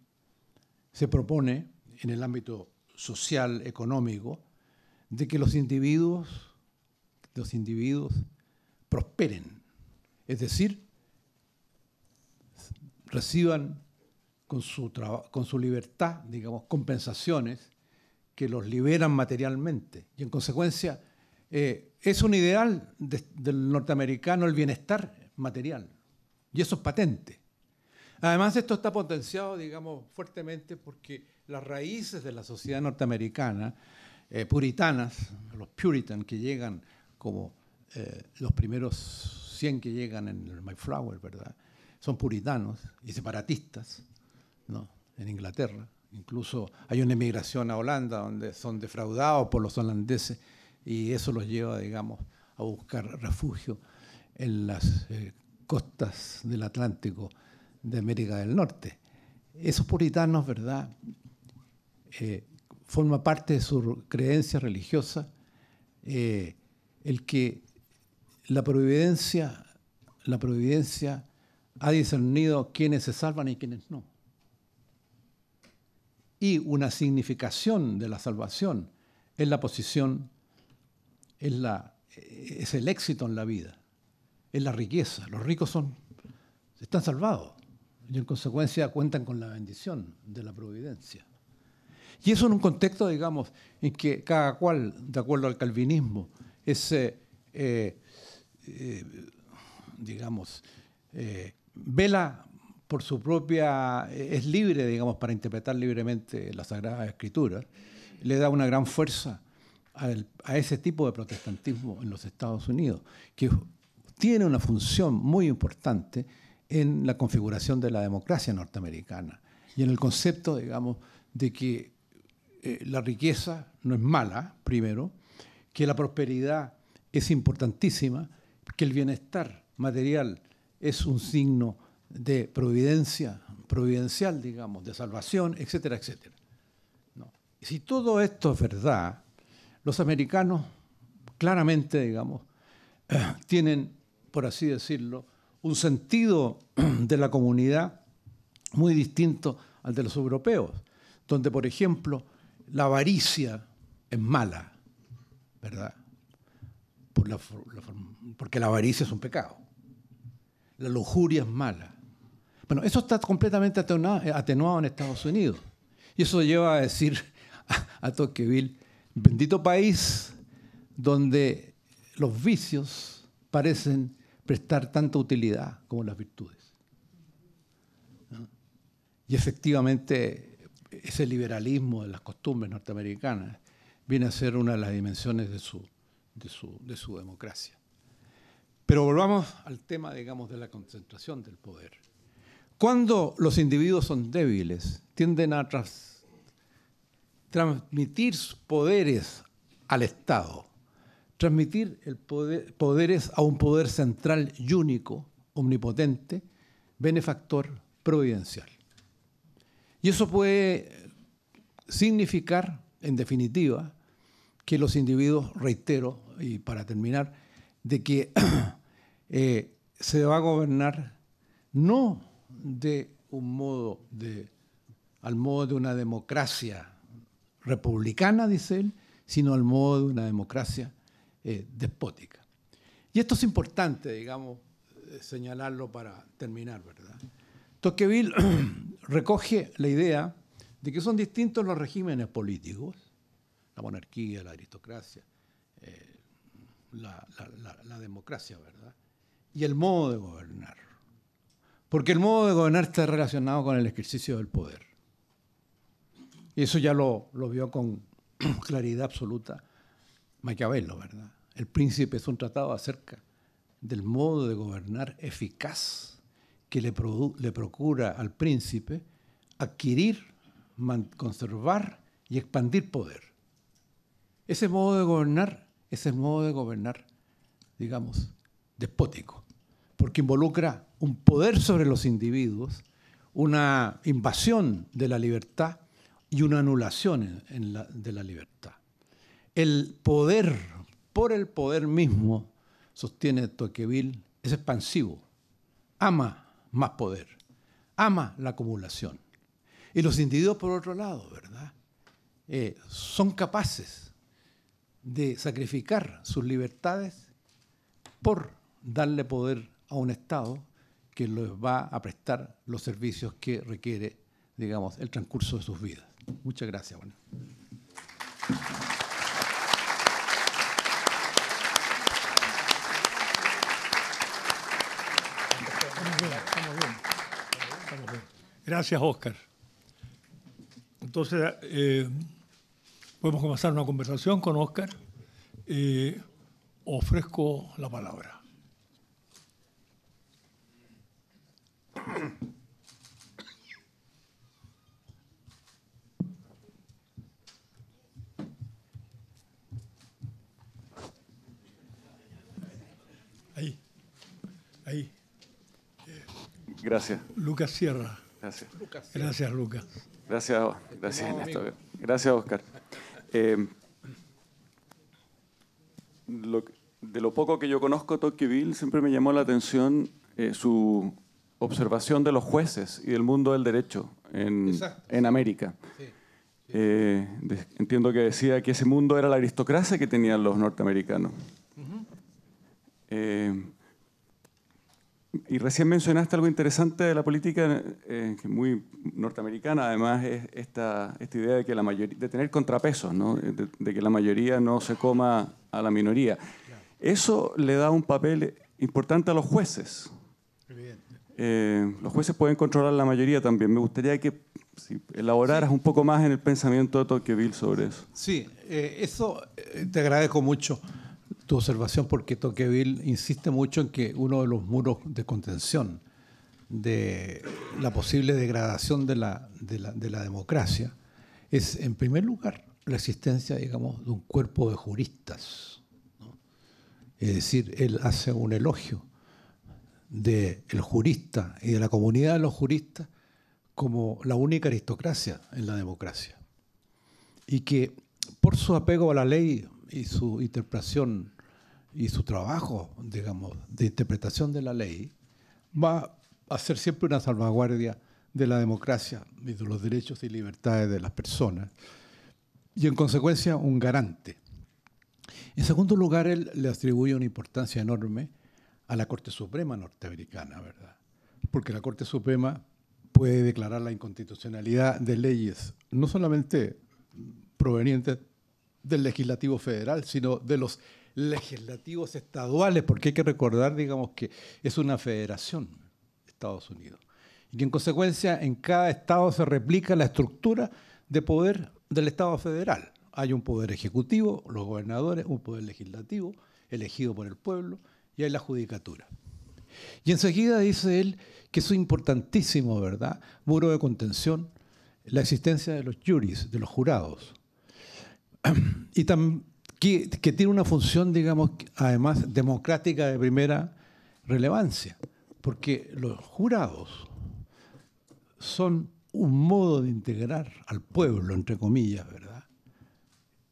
se propone en el ámbito social, económico, de que los individuos, los individuos prosperen, es decir, reciban con su, con su libertad, digamos, compensaciones que los liberan materialmente. Y en consecuencia, eh, es un ideal del norteamericano el bienestar material. Y eso es patente. Además, esto está potenciado, digamos, fuertemente porque las raíces de la sociedad norteamericana, eh, puritanas, los puritan que llegan como eh, los primeros 100 que llegan en el Mayflower, ¿verdad? Son puritanos y separatistas en Inglaterra. Incluso hay una emigración a Holanda donde son defraudados por los holandeses y eso los lleva, digamos, a buscar refugio en las eh, costas del Atlántico de América del Norte. Esos puritanos, ¿verdad? Eh, forma parte de su creencia religiosa eh, el que la providencia, la providencia ha discernido quiénes se salvan y quiénes no y una significación de la salvación es la posición, es, la, es el éxito en la vida, es la riqueza. Los ricos son, están salvados y en consecuencia cuentan con la bendición de la providencia. Y eso en un contexto, digamos, en que cada cual, de acuerdo al calvinismo, es, eh, eh, eh, digamos, vela por su propia, eh, es libre, digamos, para interpretar libremente la Sagradas Escritura, le da una gran fuerza a ese tipo de protestantismo en los Estados Unidos, que tiene una función muy importante en la configuración de la democracia norteamericana y en el concepto, digamos, de que eh, la riqueza no es mala, primero, que la prosperidad es importantísima, que el bienestar material es un signo de providencia, providencial, digamos, de salvación, etcétera, etcétera. Si todo esto es verdad, los americanos claramente, digamos, [clears throat] tienen, por así decirlo, un sentido [clears throat] de la comunidad muy distinto al de los europeos, donde, por ejemplo, la avaricia es mala, ¿verdad? porque la avaricia es un pecado. La lujuria es mala. Bueno, eso está completamente eh, atenuado en Estados Unidos. Y eso lleva a decir a Tocqueville, bendito país donde los vicios parecen prestar tanta utilidad como las virtudes. Y efectivamente ese liberalismo de las costumbres norteamericanas viene a ser una de las dimensiones de su, de su democracia. Pero volvamos al tema, digamos, de la concentración del poder. Cuando los individuos son débiles, tienden a transmitir poderes al Estado, transmitir poderes a un poder central y único, omnipotente, benefactor, providencial. Y eso puede significar, en definitiva, que los individuos, reitero, y para terminar, de que [clears throat] eh, se va a gobernar no de un modo de, al modo de una democracia republicana, dice él, sino al modo de una democracia eh, despótica. Y esto es importante, digamos, eh, señalarlo para terminar, ¿verdad? Tocqueville [clears throat] recoge la idea de que son distintos los regímenes políticos, la monarquía, la aristocracia, eh, la, la democracia, ¿verdad? Y el modo de gobernar. Porque el modo de gobernar está relacionado con el ejercicio del poder. Y eso ya lo, vio con [clears throat] claridad absoluta Maquiavelo, ¿verdad? El príncipe es un tratado acerca del modo de gobernar eficaz que le, le procura al príncipe adquirir, conservar y expandir poder. Ese modo de gobernar es el modo de gobernar, digamos, despótico porque involucra un poder sobre los individuos, una invasión de la libertad y una anulación de la libertad. El poder, por el poder mismo, sostiene Toqueville, es expansivo, ama más poder, ama la acumulación. Y los individuos, por otro lado, ¿verdad? Eh, son capaces de sacrificar sus libertades por darle poder a un Estado que les va a prestar los servicios que requiere, digamos, el transcurso de sus vidas. Muchas gracias. Bueno. Gracias, Oscar. Entonces, eh, podemos comenzar una conversación con Oscar. Eh, ofrezco la palabra. Gracias. Lucas Sierra. Gracias. Gracias, Lucas. Gracias, gracias, Gracias, Oscar. Eh, de lo poco que yo conozco Tokyo siempre me llamó la atención eh, su observación de los jueces y del mundo del derecho en, América. Eh, entiendo que decía que ese mundo era la aristocracia que tenían los norteamericanos. Y recién mencionaste algo interesante de la política, eh, muy norteamericana, además, es esta, esta idea de, que la mayoría, de tener contrapesos, ¿no? de, que la mayoría no se coma a la minoría. Eso le da un papel importante a los jueces. Eh, los jueces pueden controlar la mayoría también. Me gustaría que elaboraras un poco más en el pensamiento de Tocqueville sobre eso. Sí, eh, eso te agradezco mucho tu observación, porque Toqueville insiste mucho en que uno de los muros de contención de la posible degradación de la, democracia es, en primer lugar, la existencia, digamos, de un cuerpo de juristas. Es decir, él hace un elogio del jurista y de la comunidad de los juristas como la única aristocracia en la democracia. Y que por su apego a la ley y su interpretación y su trabajo, digamos, de interpretación de la ley, va a ser siempre una salvaguardia de la democracia y de los derechos y libertades de las personas, y en consecuencia un garante. En segundo lugar, él le atribuye una importancia enorme a la Corte Suprema norteamericana, ¿verdad? Porque la Corte Suprema puede declarar la inconstitucionalidad de leyes, no solamente provenientes del legislativo federal, sino de los legislativos estaduales, porque hay que recordar, digamos, que es una federación, Estados Unidos, y que en consecuencia en cada estado se replica la estructura de poder del Estado federal. Hay un poder ejecutivo, los gobernadores, un poder legislativo, elegido por el pueblo, y hay la judicatura. Y enseguida dice él que es importantísimo, ¿verdad? Muro de contención, la existencia de los juris, de los jurados. [clears throat] Y, también que, tiene una función, digamos, además democrática de primera relevancia, porque los jurados son un modo de integrar al pueblo, entre comillas, ¿verdad?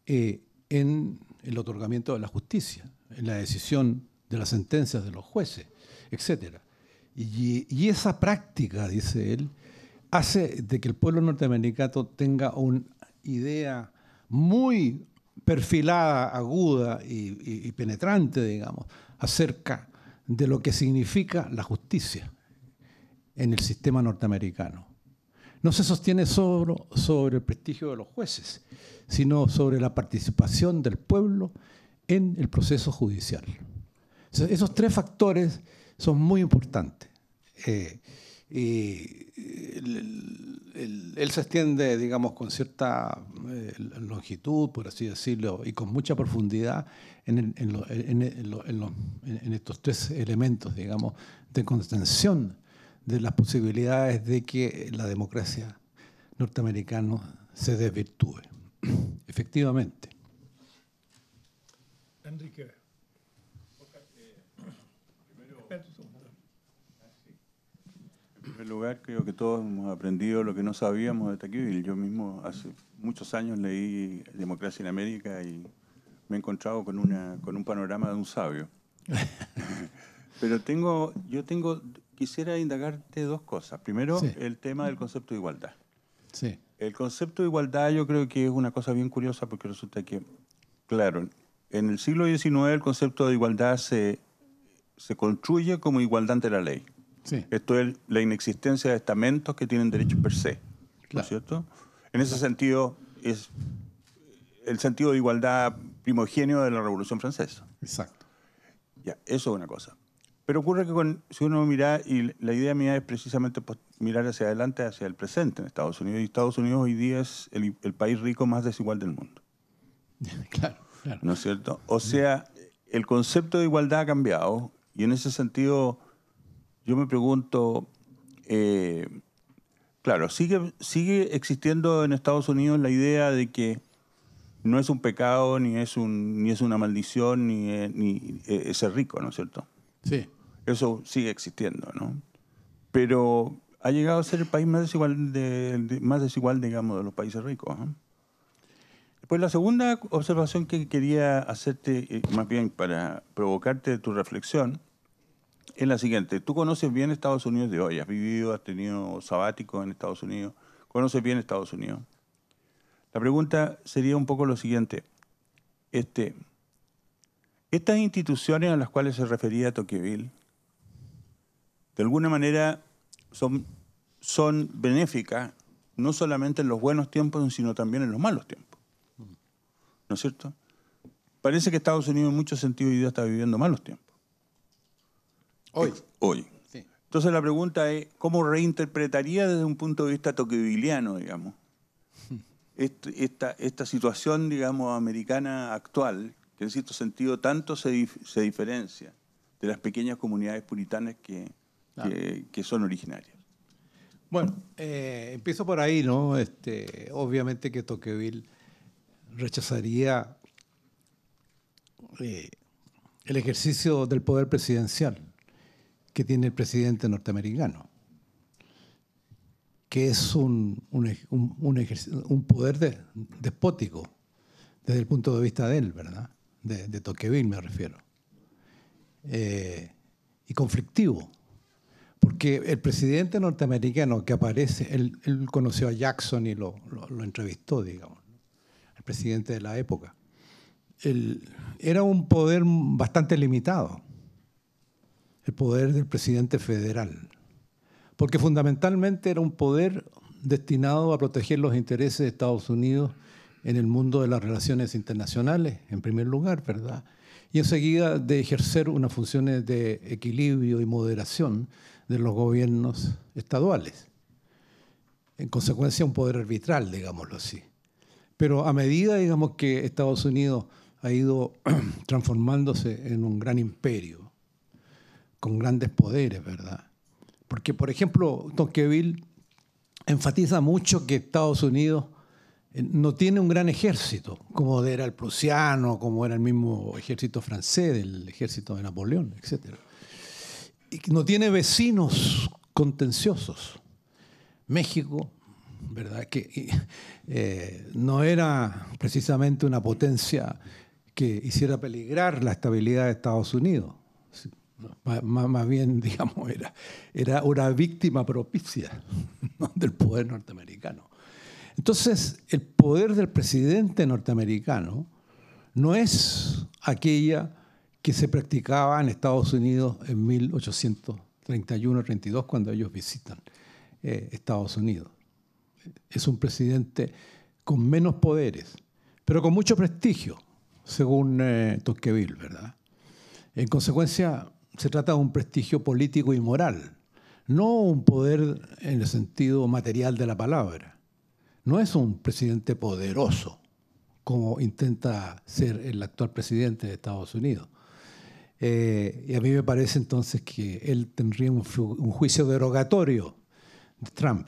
Eh, en el otorgamiento de la justicia, en la decisión de las sentencias de los jueces, etc. y esa práctica, dice él, hace de que el pueblo norteamericano tenga una idea muy perfilada, aguda y, penetrante, digamos, acerca de lo que significa la justicia en el sistema norteamericano. No se sostiene sobre, sobre el prestigio de los jueces, sino sobre la participación del pueblo en el proceso judicial. esos tres factores son muy importantes. Eh, él se extiende, digamos, con cierta eh, longitud, por así decirlo, y con mucha profundidad en, en, estos tres elementos, digamos, de contención de las posibilidades de que la democracia norteamericana se desvirtúe. [clears throat] Efectivamente. Enrique. primer lugar, creo que todos hemos aprendido lo que no sabíamos de Taquibil. Yo mismo hace muchos años leí Democracia en América y me he encontrado con, una, con un panorama de un sabio. [laughs] Pero tengo, yo tengo, quisiera indagarte dos cosas. Primero, el tema del concepto de igualdad. Sí. El concepto de igualdad yo creo que es una cosa bien curiosa porque resulta que, claro, en el siglo XIX el concepto de igualdad se, se construye como igualdad ante la ley. Esto es la inexistencia de estamentos que tienen derecho per se. ¿No es cierto? En ese sentido, es el sentido de igualdad primogéneo de la Revolución Francesa. Exacto. Ya, eso es una cosa. Pero ocurre que si uno mira, y la idea mía es precisamente pues, mirar hacia adelante, hacia el presente en Estados Unidos, y Estados Unidos hoy día es el, el país rico más desigual del mundo. [laughs] claro, claro. ¿No es cierto? O sea, el concepto de igualdad ha cambiado, y en ese sentido yo me pregunto, eh, claro, sigue, sigue existiendo en Estados Unidos la idea de que no es un pecado, ni es, un, ni es una maldición, ni, eh, ser rico, ¿no es cierto? Sí. Eso sigue existiendo, ¿no? Pero ha llegado a ser el país más desigual, de, más desigual digamos, de los países ricos. ¿eh? Pues la segunda observación que quería hacerte, más bien para provocarte tu reflexión, es la siguiente. Tú conoces bien Estados Unidos de hoy, has vivido, has tenido sabático en Estados Unidos, conoces bien Estados Unidos. La pregunta sería un poco lo siguiente. Este, estas instituciones a las cuales se refería Toqueville, de alguna manera son, son benéficas no solamente en los buenos tiempos, sino también en los malos tiempos. ¿No es cierto? Parece que Estados Unidos en muchos sentidos está viviendo malos tiempos. Hoy. Entonces la pregunta es, ¿cómo reinterpretaría desde un punto de vista toqueviliano, digamos, [laughs] esta, situación, digamos, americana actual, que en cierto sentido tanto se, diferencia de las pequeñas comunidades puritanas que, son originarias? Bueno, eh, empiezo por ahí, ¿no? Este, obviamente que Tocqueville rechazaría eh, el ejercicio del poder presidencial que tiene el presidente norteamericano, que es un, un, poder despótico desde el punto de vista de él, ¿verdad? De, de Tocqueville me refiero. Eh, y conflictivo, porque el presidente norteamericano que aparece, él, conoció a Jackson y lo, entrevistó, digamos, el presidente de la época. era un poder bastante limitado el poder del presidente federal, porque fundamentalmente era un poder destinado a proteger los intereses de Estados Unidos en el mundo de las relaciones internacionales, en primer lugar, ¿verdad? Y enseguida de ejercer unas funciones de equilibrio y moderación de los gobiernos estaduales. En consecuencia, un poder arbitral, digámoslo así. Pero a medida, digamos, que Estados Unidos ha ido [clears throat] transformándose en un gran imperio, con grandes poderes, ¿verdad? Porque, por ejemplo, Tocqueville enfatiza mucho que Estados Unidos eh, no tiene un gran ejército, como era el prusiano, como era el mismo ejército francés, el ejército de Napoleón, etc. Y no tiene vecinos contenciosos. México, ¿verdad? Que eh, no era precisamente una potencia que hiciera peligrar la estabilidad de Estados Unidos más, bien, [laughs] digamos, era, era una víctima propicia del poder norteamericano. Entonces, el poder del presidente norteamericano no es aquella que se practicaba en Estados Unidos en 1831-32 cuando ellos visitan eh, Estados Unidos. Es un presidente con menos poderes, pero con mucho prestigio, según eh, Tocqueville, ¿verdad? En consecuencia, se trata de un prestigio político y moral, no un poder en el sentido material de la palabra. No es un presidente poderoso, como intenta ser el actual presidente de Estados Unidos. Eh, y a mí me parece entonces que él tendría un, un juicio derogatorio de Trump,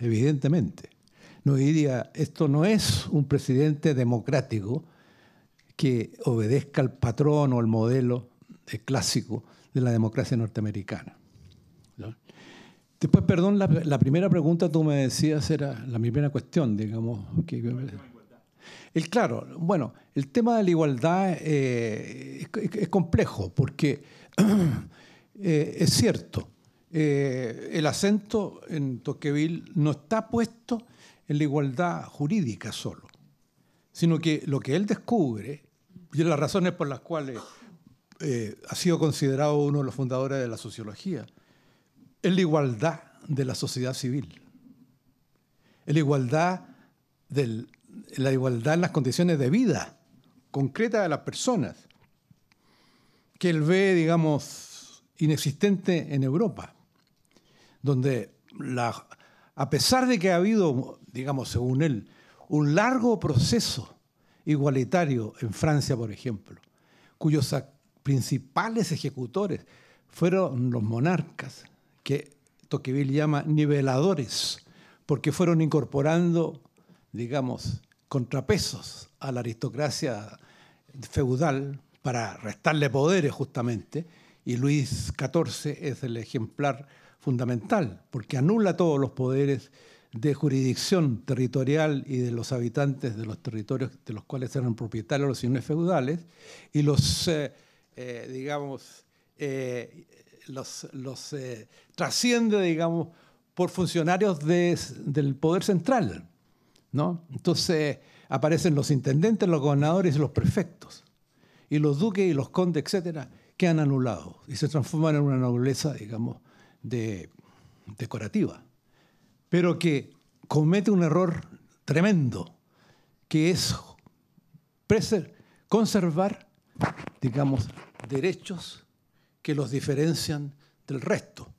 evidentemente. No diría, esto no es un presidente democrático que obedezca al patrón o al modelo clásico de la democracia norteamericana. Después, perdón, la, primera pregunta tú me decías era la primera cuestión, digamos. el claro, bueno, el tema de la igualdad eh, es, complejo porque [clears throat] eh, es cierto, eh, el acento en Toqueville no está puesto en la igualdad jurídica solo, sino que lo que él descubre y las razones por las cuales eh, ha sido considerado uno de los fundadores de la sociología, es la igualdad de la sociedad civil, la igualdad, del, la igualdad en las condiciones de vida concreta de las personas, que él ve, digamos, inexistente en Europa, donde a pesar de que ha habido, digamos, según él, un largo proceso igualitario en Francia, por ejemplo, cuyos principales ejecutores fueron los monarcas, que toqueville llama niveladores, porque fueron incorporando, digamos, contrapesos a la aristocracia feudal para restarle poderes justamente, y Luis XIV es el ejemplar fundamental, porque anula todos los poderes de jurisdicción territorial y de los habitantes de los territorios de los cuales eran propietarios los señores feudales, y los eh, eh, digamos, eh, los, eh, trasciende, digamos, por funcionarios del Poder Central. ¿no? Entonces aparecen los intendentes, los gobernadores y los prefectos. Y los duques y los condes, etcétera, que han anulado y se transforman en una nobleza, digamos, de, decorativa. Pero que comete un error tremendo, que es conservar, digamos, derechos que los diferencian del resto.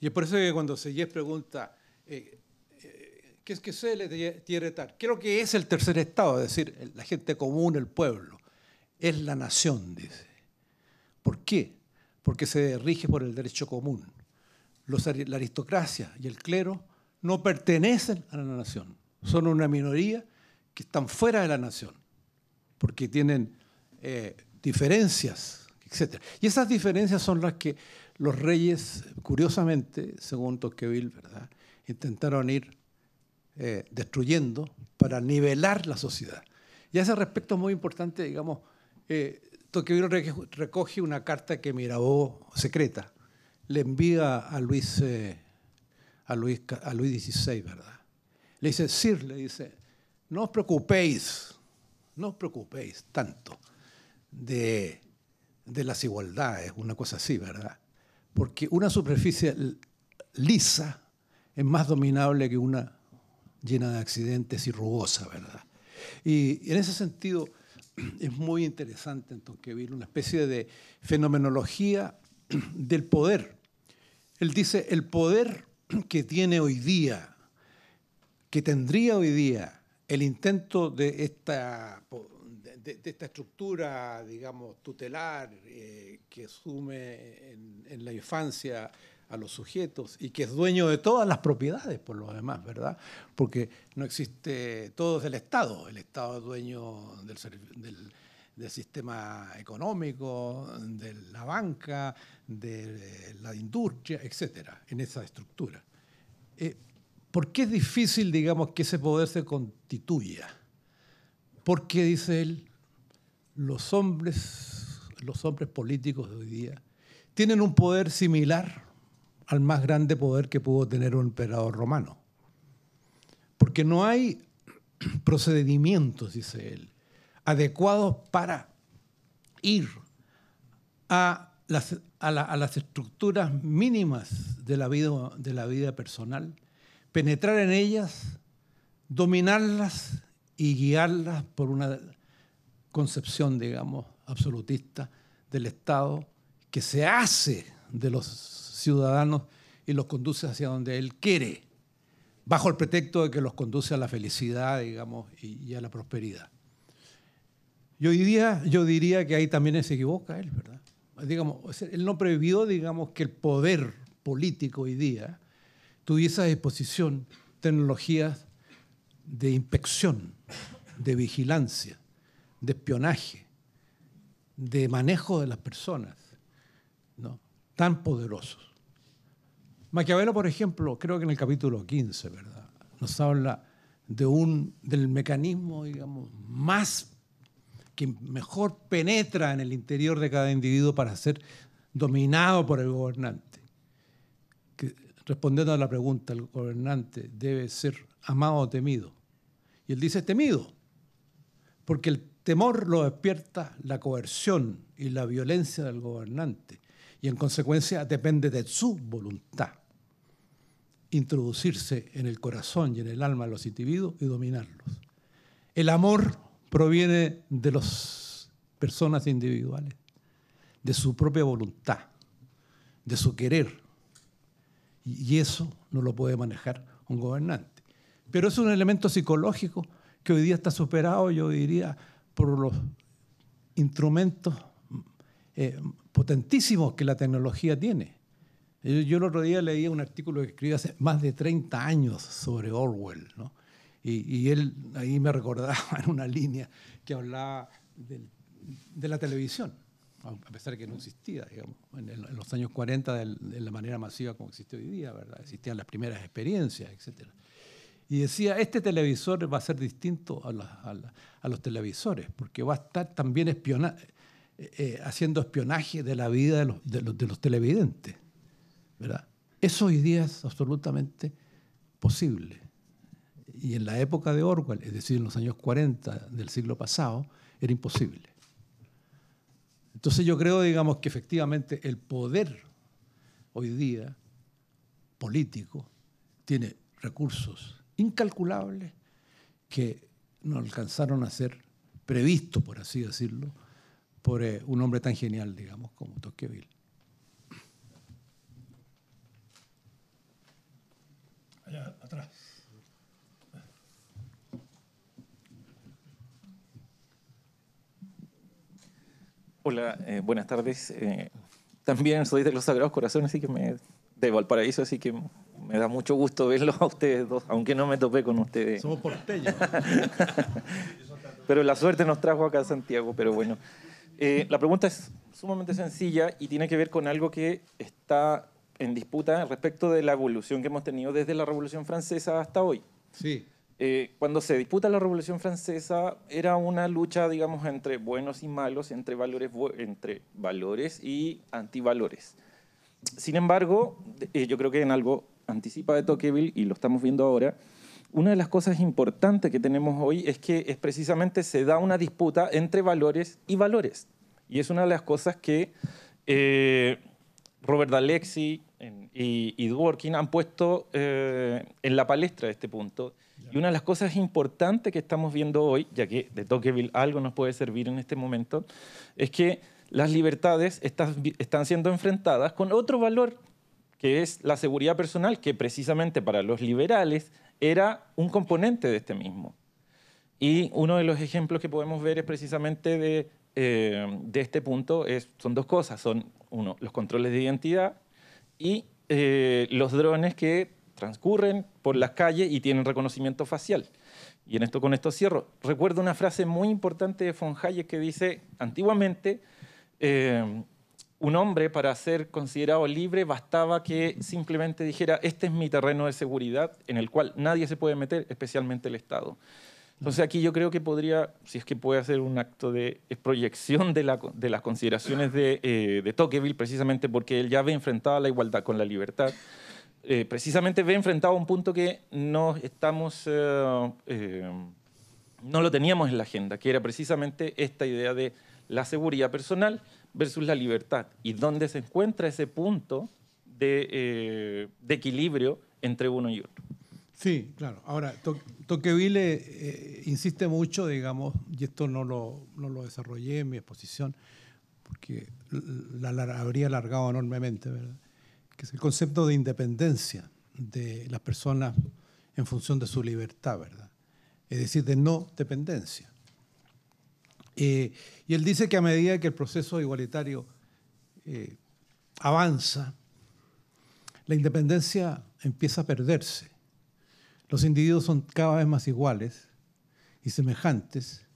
Y es por eso que cuando Seyes pregunta, eh, eh, ¿qué es que se le tiene tal? Creo que es el tercer estado, es decir, la gente común, el pueblo. Es la nación, dice. ¿Por qué? Porque se rige por el derecho común. la aristocracia y el clero no pertenecen a la nación, son una minoría que están fuera de la nación, porque tienen eh, diferencias y esas diferencias son las que los reyes, curiosamente, según Tocqueville, ¿verdad? intentaron ir eh, destruyendo para nivelar la sociedad. Y a ese respecto es muy importante, digamos, eh, Tocqueville recoge una carta que Mirabeau, secreta, le envía a Luis, eh, a Luis, a Luis XVI, ¿verdad? Le dice, Sir, le dice, no os preocupéis, no os preocupéis tanto de de las igualdades, una cosa así, ¿verdad? Porque una superficie lisa es más dominable que una llena de accidentes y rugosa, ¿verdad? Y en ese sentido [clears throat] es muy interesante en viene una especie de fenomenología [clears throat] del poder. Él dice, el poder [clears throat] que tiene hoy día, que tendría hoy día el intento de esta de, esta estructura, digamos, tutelar eh, que sume en, la infancia a los sujetos y que es dueño de todas las propiedades, por lo demás, ¿verdad? Porque no existe, todo es del Estado, el Estado es dueño del, sistema económico, de la banca, de la industria, etcétera, en esa estructura. Eh, ¿Por qué es difícil, digamos, que ese poder se constituya? Porque, dice él, los hombres, los hombres políticos de hoy día, tienen un poder similar al más grande poder que pudo tener un emperador romano. Porque no hay [clears throat] procedimientos, dice él, adecuados para ir a las, las estructuras mínimas de la, vida, de la vida personal, penetrar en ellas, dominarlas y guiarlas por una concepción, digamos, absolutista del Estado que se hace de los ciudadanos y los conduce hacia donde él quiere, bajo el pretexto de que los conduce a la felicidad, digamos, y, a la prosperidad. Yo diría, yo diría que ahí también se equivoca él, ¿verdad? Digamos, él no previó, digamos, que el poder político hoy día tuviese a disposición tecnologías de inspección, de vigilancia, de espionaje, de manejo de las personas, ¿no? tan poderosos. Maquiavelo, por ejemplo, creo que en el capítulo 15, ¿verdad? Nos habla de un, del mecanismo, digamos, más que mejor penetra en el interior de cada individuo para ser dominado por el gobernante. Que, respondiendo a la pregunta, el gobernante debe ser amado o temido. Y él dice temido, porque el temor lo despierta la coerción y la violencia del gobernante, y en consecuencia depende de su voluntad introducirse en el corazón y en el alma de los individuos y dominarlos. El amor proviene de las personas individuales, de su propia voluntad, de su querer, y eso no lo puede manejar un gobernante. Pero es un elemento psicológico que hoy día está superado, yo diría, por los instrumentos eh, potentísimos que la tecnología tiene. Yo, el otro día leía un artículo que escribí hace más de 30 años sobre Orwell, ¿no? y, y, él ahí me recordaba [laughs] en una línea que hablaba del, de la televisión, a pesar de que no existía, digamos, en, los años 40 de, la manera masiva como existe hoy día, ¿verdad? Existían las primeras experiencias, etcétera. Y decía, este televisor va a ser distinto a, los televisores, porque va a estar también eh, eh, haciendo espionaje de la vida de los, televidentes. Eso hoy día es absolutamente posible. Y en la época de Orwell, es decir, en los años 40 del siglo pasado, era imposible. Entonces yo creo, digamos, que efectivamente el poder hoy día político tiene recursos incalculable que no alcanzaron a ser previsto, por así decirlo, por eh, un hombre tan genial, digamos, como Tocqueville. Allá atrás. Hola, eh, buenas tardes. Eh, también soy de los Sagrados Corazones, así que me debo al paraíso, así que me da mucho gusto verlos a ustedes dos, aunque no me topé con ustedes. Somos porteños. [laughs] pero la suerte nos trajo acá a Santiago, pero bueno. Eh, la pregunta es sumamente sencilla y tiene que ver con algo que está en disputa respecto de la evolución que hemos tenido desde la Revolución Francesa hasta hoy. Sí. Eh, cuando se disputa la Revolución Francesa era una lucha, digamos, entre buenos y malos, entre valores, entre valores y antivalores. Sin embargo, eh, yo creo que en algo anticipa de Tocqueville, y lo estamos viendo ahora, una de las cosas importantes que tenemos hoy es que es precisamente se da una disputa entre valores y valores. Y es una de las cosas que eh, Robert Alexi y, y, Dworkin han puesto eh, en la palestra de este punto. Y una de las cosas importantes que estamos viendo hoy, ya que de Tocqueville algo nos puede servir en este momento, es que las libertades están siendo enfrentadas con otro valor que es la seguridad personal, que precisamente para los liberales era un componente de este mismo. Y uno de los ejemplos que podemos ver es precisamente de, eh, de este punto, es, son dos cosas, son uno, los controles de identidad y eh, los drones que transcurren por las calles y tienen reconocimiento facial. Y en esto con esto cierro. Recuerdo una frase muy importante de von Hayek que dice, antiguamente eh, un hombre para ser considerado libre bastaba que simplemente dijera, este es mi terreno de seguridad en el cual nadie se puede meter, especialmente el Estado. Entonces aquí yo creo que podría, si es que puede hacer un acto de proyección de, las consideraciones eh, de, Tocqueville, precisamente porque él ya ve enfrentada la igualdad con la libertad, eh, precisamente ve enfrentado a un punto que no estamos... Eh, no lo teníamos en la agenda, que era precisamente esta idea de la seguridad personal, versus la libertad y dónde se encuentra ese punto eh, de, equilibrio entre uno y otro. Sí, claro. Ahora, Toqueville eh, insiste mucho, digamos, y esto no lo, no lo desarrollé en mi exposición, porque la, la, habría alargado enormemente, ¿verdad? Que es el concepto de independencia de las personas en función de su libertad, ¿verdad? Es decir, de no dependencia. Eh, y él dice que a medida que el proceso igualitario eh, avanza, la independencia empieza a perderse. Los individuos son cada vez más iguales y semejantes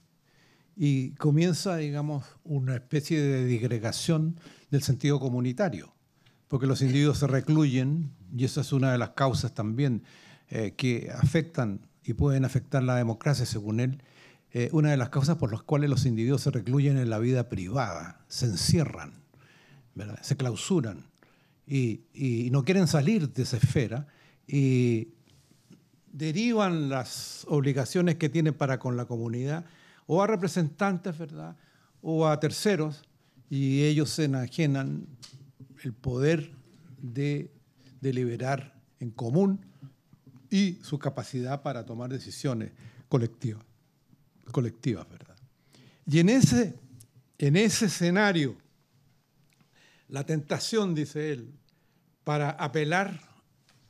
y comienza, digamos, una especie de digregación del sentido comunitario, porque los individuos se recluyen y esa es una de las causas también eh, que afectan y pueden afectar la democracia, según él, eh, una de las causas por las cuales los individuos se recluyen en la vida privada, se encierran, se clausuran y, y, no quieren salir de esa esfera y derivan las obligaciones que tienen para con la comunidad o a representantes, ¿verdad? O a terceros y ellos se enajenan el poder de deliberar en común y su capacidad para tomar decisiones colectivas colectivas, ¿verdad? Y en ese, en ese escenario, la tentación, dice él, para apelar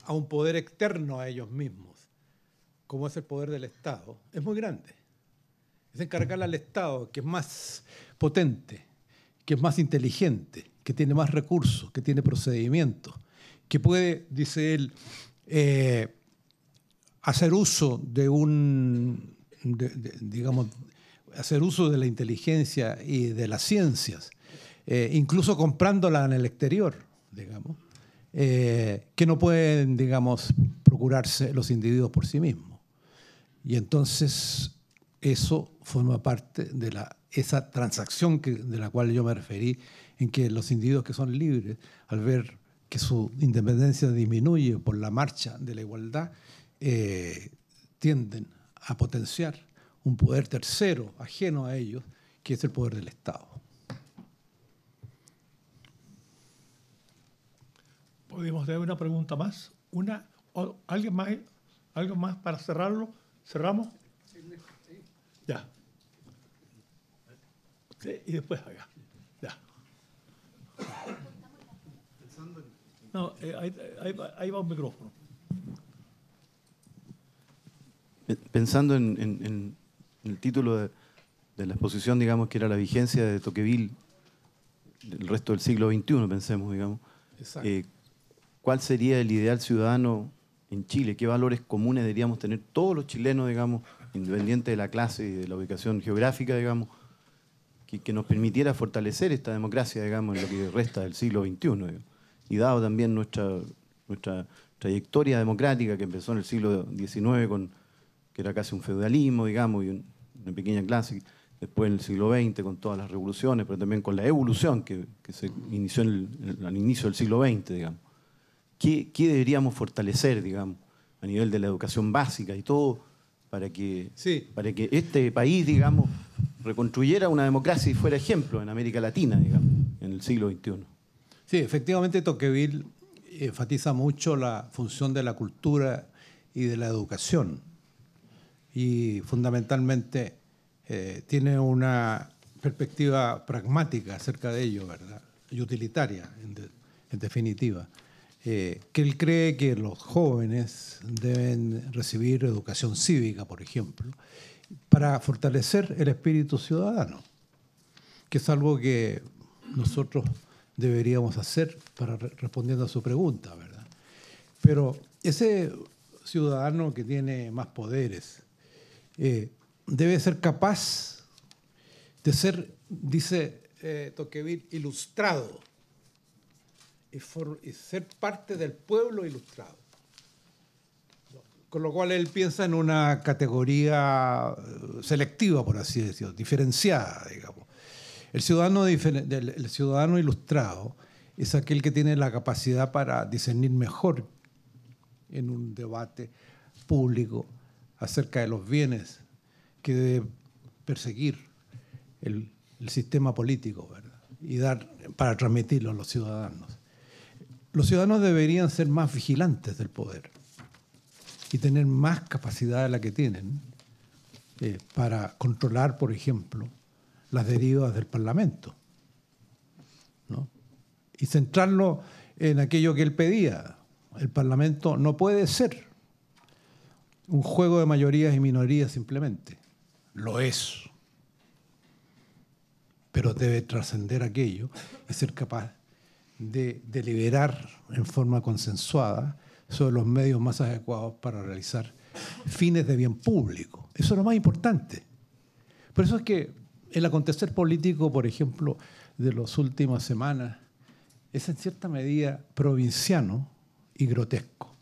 a un poder externo a ellos mismos, como es el poder del Estado, es muy grande. Es encargarle al Estado, que es más potente, que es más inteligente, que tiene más recursos, que tiene procedimientos, que puede, dice él, eh, hacer uso de un digamos, hacer uso de la inteligencia y de las ciencias, eh, incluso comprándola en el exterior, digamos, eh, que no pueden, digamos, procurarse los individuos por sí mismos. Y entonces eso forma parte de la, esa transacción que, de la cual yo me referí, en que los individuos que son libres, al ver que su independencia disminuye por la marcha de la igualdad, eh, tienden a potenciar un poder tercero, ajeno a ellos, que es el poder del Estado. Podemos tener una pregunta más, una, alguien más, algo más para cerrarlo. Cerramos. Ya. y después allá. Ya. No, eh, ahí, ahí va un micrófono. pensando en, el título de, la exposición, digamos, que era la vigencia de Toqueville el resto del siglo XXI, pensemos, digamos. Eh, ¿Cuál sería el ideal ciudadano en Chile? ¿Qué valores comunes deberíamos tener todos los chilenos, digamos, independiente de la clase y de la ubicación geográfica, digamos, que, nos permitiera fortalecer esta democracia, digamos, en lo que resta del siglo XXI? Y dado también nuestra, nuestra trayectoria democrática que empezó en el siglo XIX con que era casi un feudalismo, digamos, y una pequeña clase. Después en el siglo XX, con todas las revoluciones, pero también con la evolución que, se inició en el, al inicio del siglo XX, digamos. ¿Qué, deberíamos fortalecer, digamos, a nivel de la educación básica y todo, para que, para que este país, digamos, reconstruyera una democracia y fuera ejemplo en América Latina, digamos, en el siglo XXI? Sí, efectivamente Toqueville enfatiza mucho la función de la cultura y de la educación y fundamentalmente eh, tiene una perspectiva pragmática acerca de ello, ¿verdad? Y utilitaria, en, definitiva. Eh, que él cree que los jóvenes deben recibir educación cívica, por ejemplo, para fortalecer el espíritu ciudadano, que es algo que nosotros deberíamos hacer para respondiendo a su pregunta, ¿verdad? Pero ese ciudadano que tiene más poderes, eh, debe ser capaz de ser, dice eh, Toqueville, ilustrado y, ser parte del pueblo ilustrado. Con lo cual él piensa en una categoría eh, selectiva, por así decirlo, diferenciada, digamos. El ciudadano, el ciudadano ilustrado es aquel que tiene la capacidad para discernir mejor en un debate público acerca de los bienes que debe perseguir el, sistema político y dar para transmitirlo a los ciudadanos. Los ciudadanos deberían ser más vigilantes del poder y tener más capacidad de la que tienen eh, para controlar, por ejemplo, las derivas del Parlamento y centrarlo en aquello que él pedía. El Parlamento no puede ser un juego de mayorías y minorías simplemente. Lo es. Pero debe trascender aquello y ser capaz de deliberar en forma consensuada sobre los medios más adecuados para realizar fines de bien público. Eso es lo más importante. Por eso es que el acontecer político, por ejemplo, de las últimas semanas, es en cierta medida provinciano y grotesco.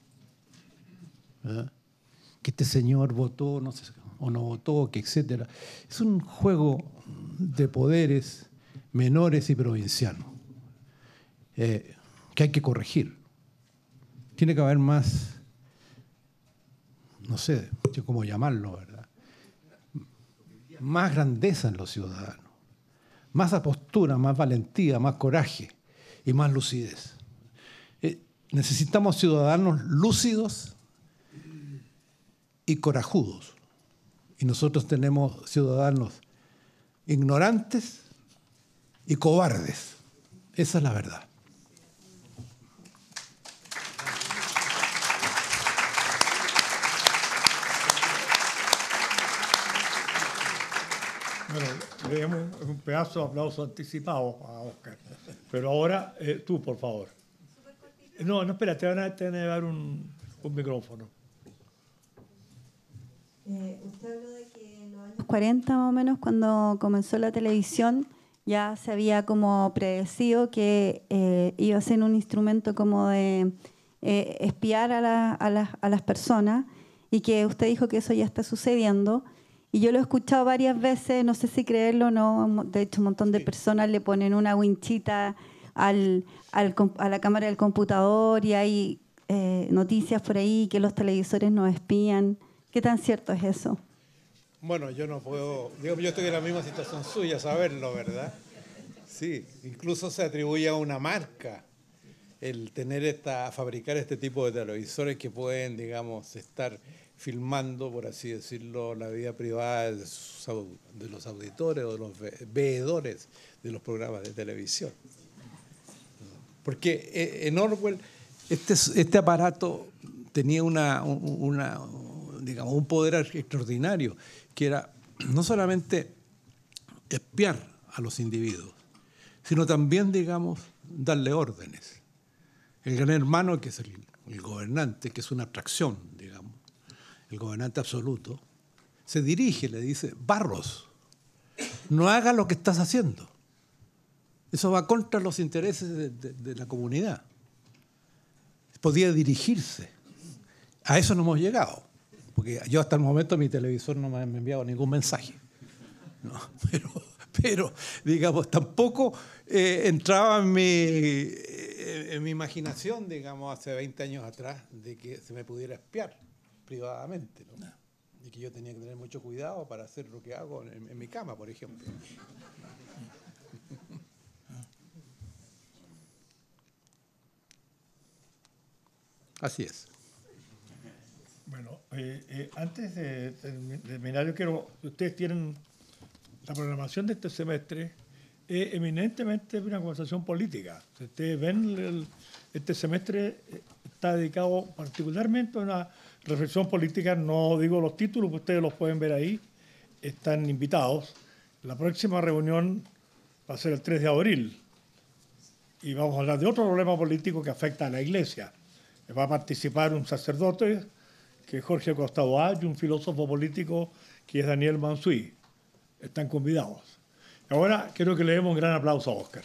¿Ah? que este señor votó o no votó, que etcétera. Es un juego de poderes menores y provincianos eh, que hay que corregir. Tiene que haber más, no sé cómo llamarlo, ¿verdad? Más grandeza en los ciudadanos, más apostura, más valentía, más coraje y más lucidez. Eh, necesitamos ciudadanos lúcidos y corajudos. Y nosotros tenemos ciudadanos ignorantes y cobardes. Esa es la verdad. Bueno, le damos un pedazo de aplauso anticipado a Oscar. Pero ahora eh, tú, por favor. No, no, espera, te van a, te llevar un, un micrófono. Eh, usted habló de que en los años 40 más o menos, cuando comenzó la televisión, ya se había como predecido que eh, iba a ser un instrumento como de eh, espiar a, las personas y que usted dijo que eso ya está sucediendo. Y yo lo he escuchado varias veces, no sé si creerlo o no, de hecho un montón de personas le ponen una winchita a la cámara del computador y hay noticias por ahí que los televisores no espían. ¿Qué tan cierto es eso? Bueno, yo no puedo, digo, yo estoy en la misma situación suya, saberlo, ¿verdad? Sí, incluso se atribuye a una marca el tener esta, fabricar este tipo de televisores que pueden, digamos, estar filmando, por así decirlo, la vida privada de, los auditores o de los veedores de los programas de televisión. Porque eh, en Orwell este, este, aparato tenía una, digamos, un poder extraordinario, que era no solamente espiar a los individuos, sino también, digamos, darle órdenes. El gran hermano, que es el, gobernante, que es una atracción, digamos, el gobernante absoluto, se dirige, le dice, Barros, no haga lo que estás haciendo. Eso va contra los intereses de, de la comunidad. Podía dirigirse. A eso no hemos llegado porque yo hasta el momento mi televisor no me ha enviado ningún mensaje. [laughs] pero, digamos, tampoco eh, entraba en mi, eh, en mi imaginación, digamos, hace 20 años atrás, de que se me pudiera espiar privadamente, ¿no? Y que yo tenía que tener mucho cuidado para hacer lo que hago en mi cama, por ejemplo. [laughs] Ah. Así es. Bueno, eh, eh, antes de terminar, yo quiero, ustedes tienen la programación de este semestre eminentemente una conversación política. ustedes ven, este semestre eh, está dedicado particularmente a una reflexión política, no digo los títulos, ustedes los pueden ver ahí, están invitados. La próxima reunión va a ser el 3 de abril y vamos a hablar de otro problema político que afecta a la iglesia. Va a participar un sacerdote que es Jorge Costado hay un filósofo político que es Daniel Mansui. Están convidados. Ahora quiero que le demos un gran aplauso a Oscar.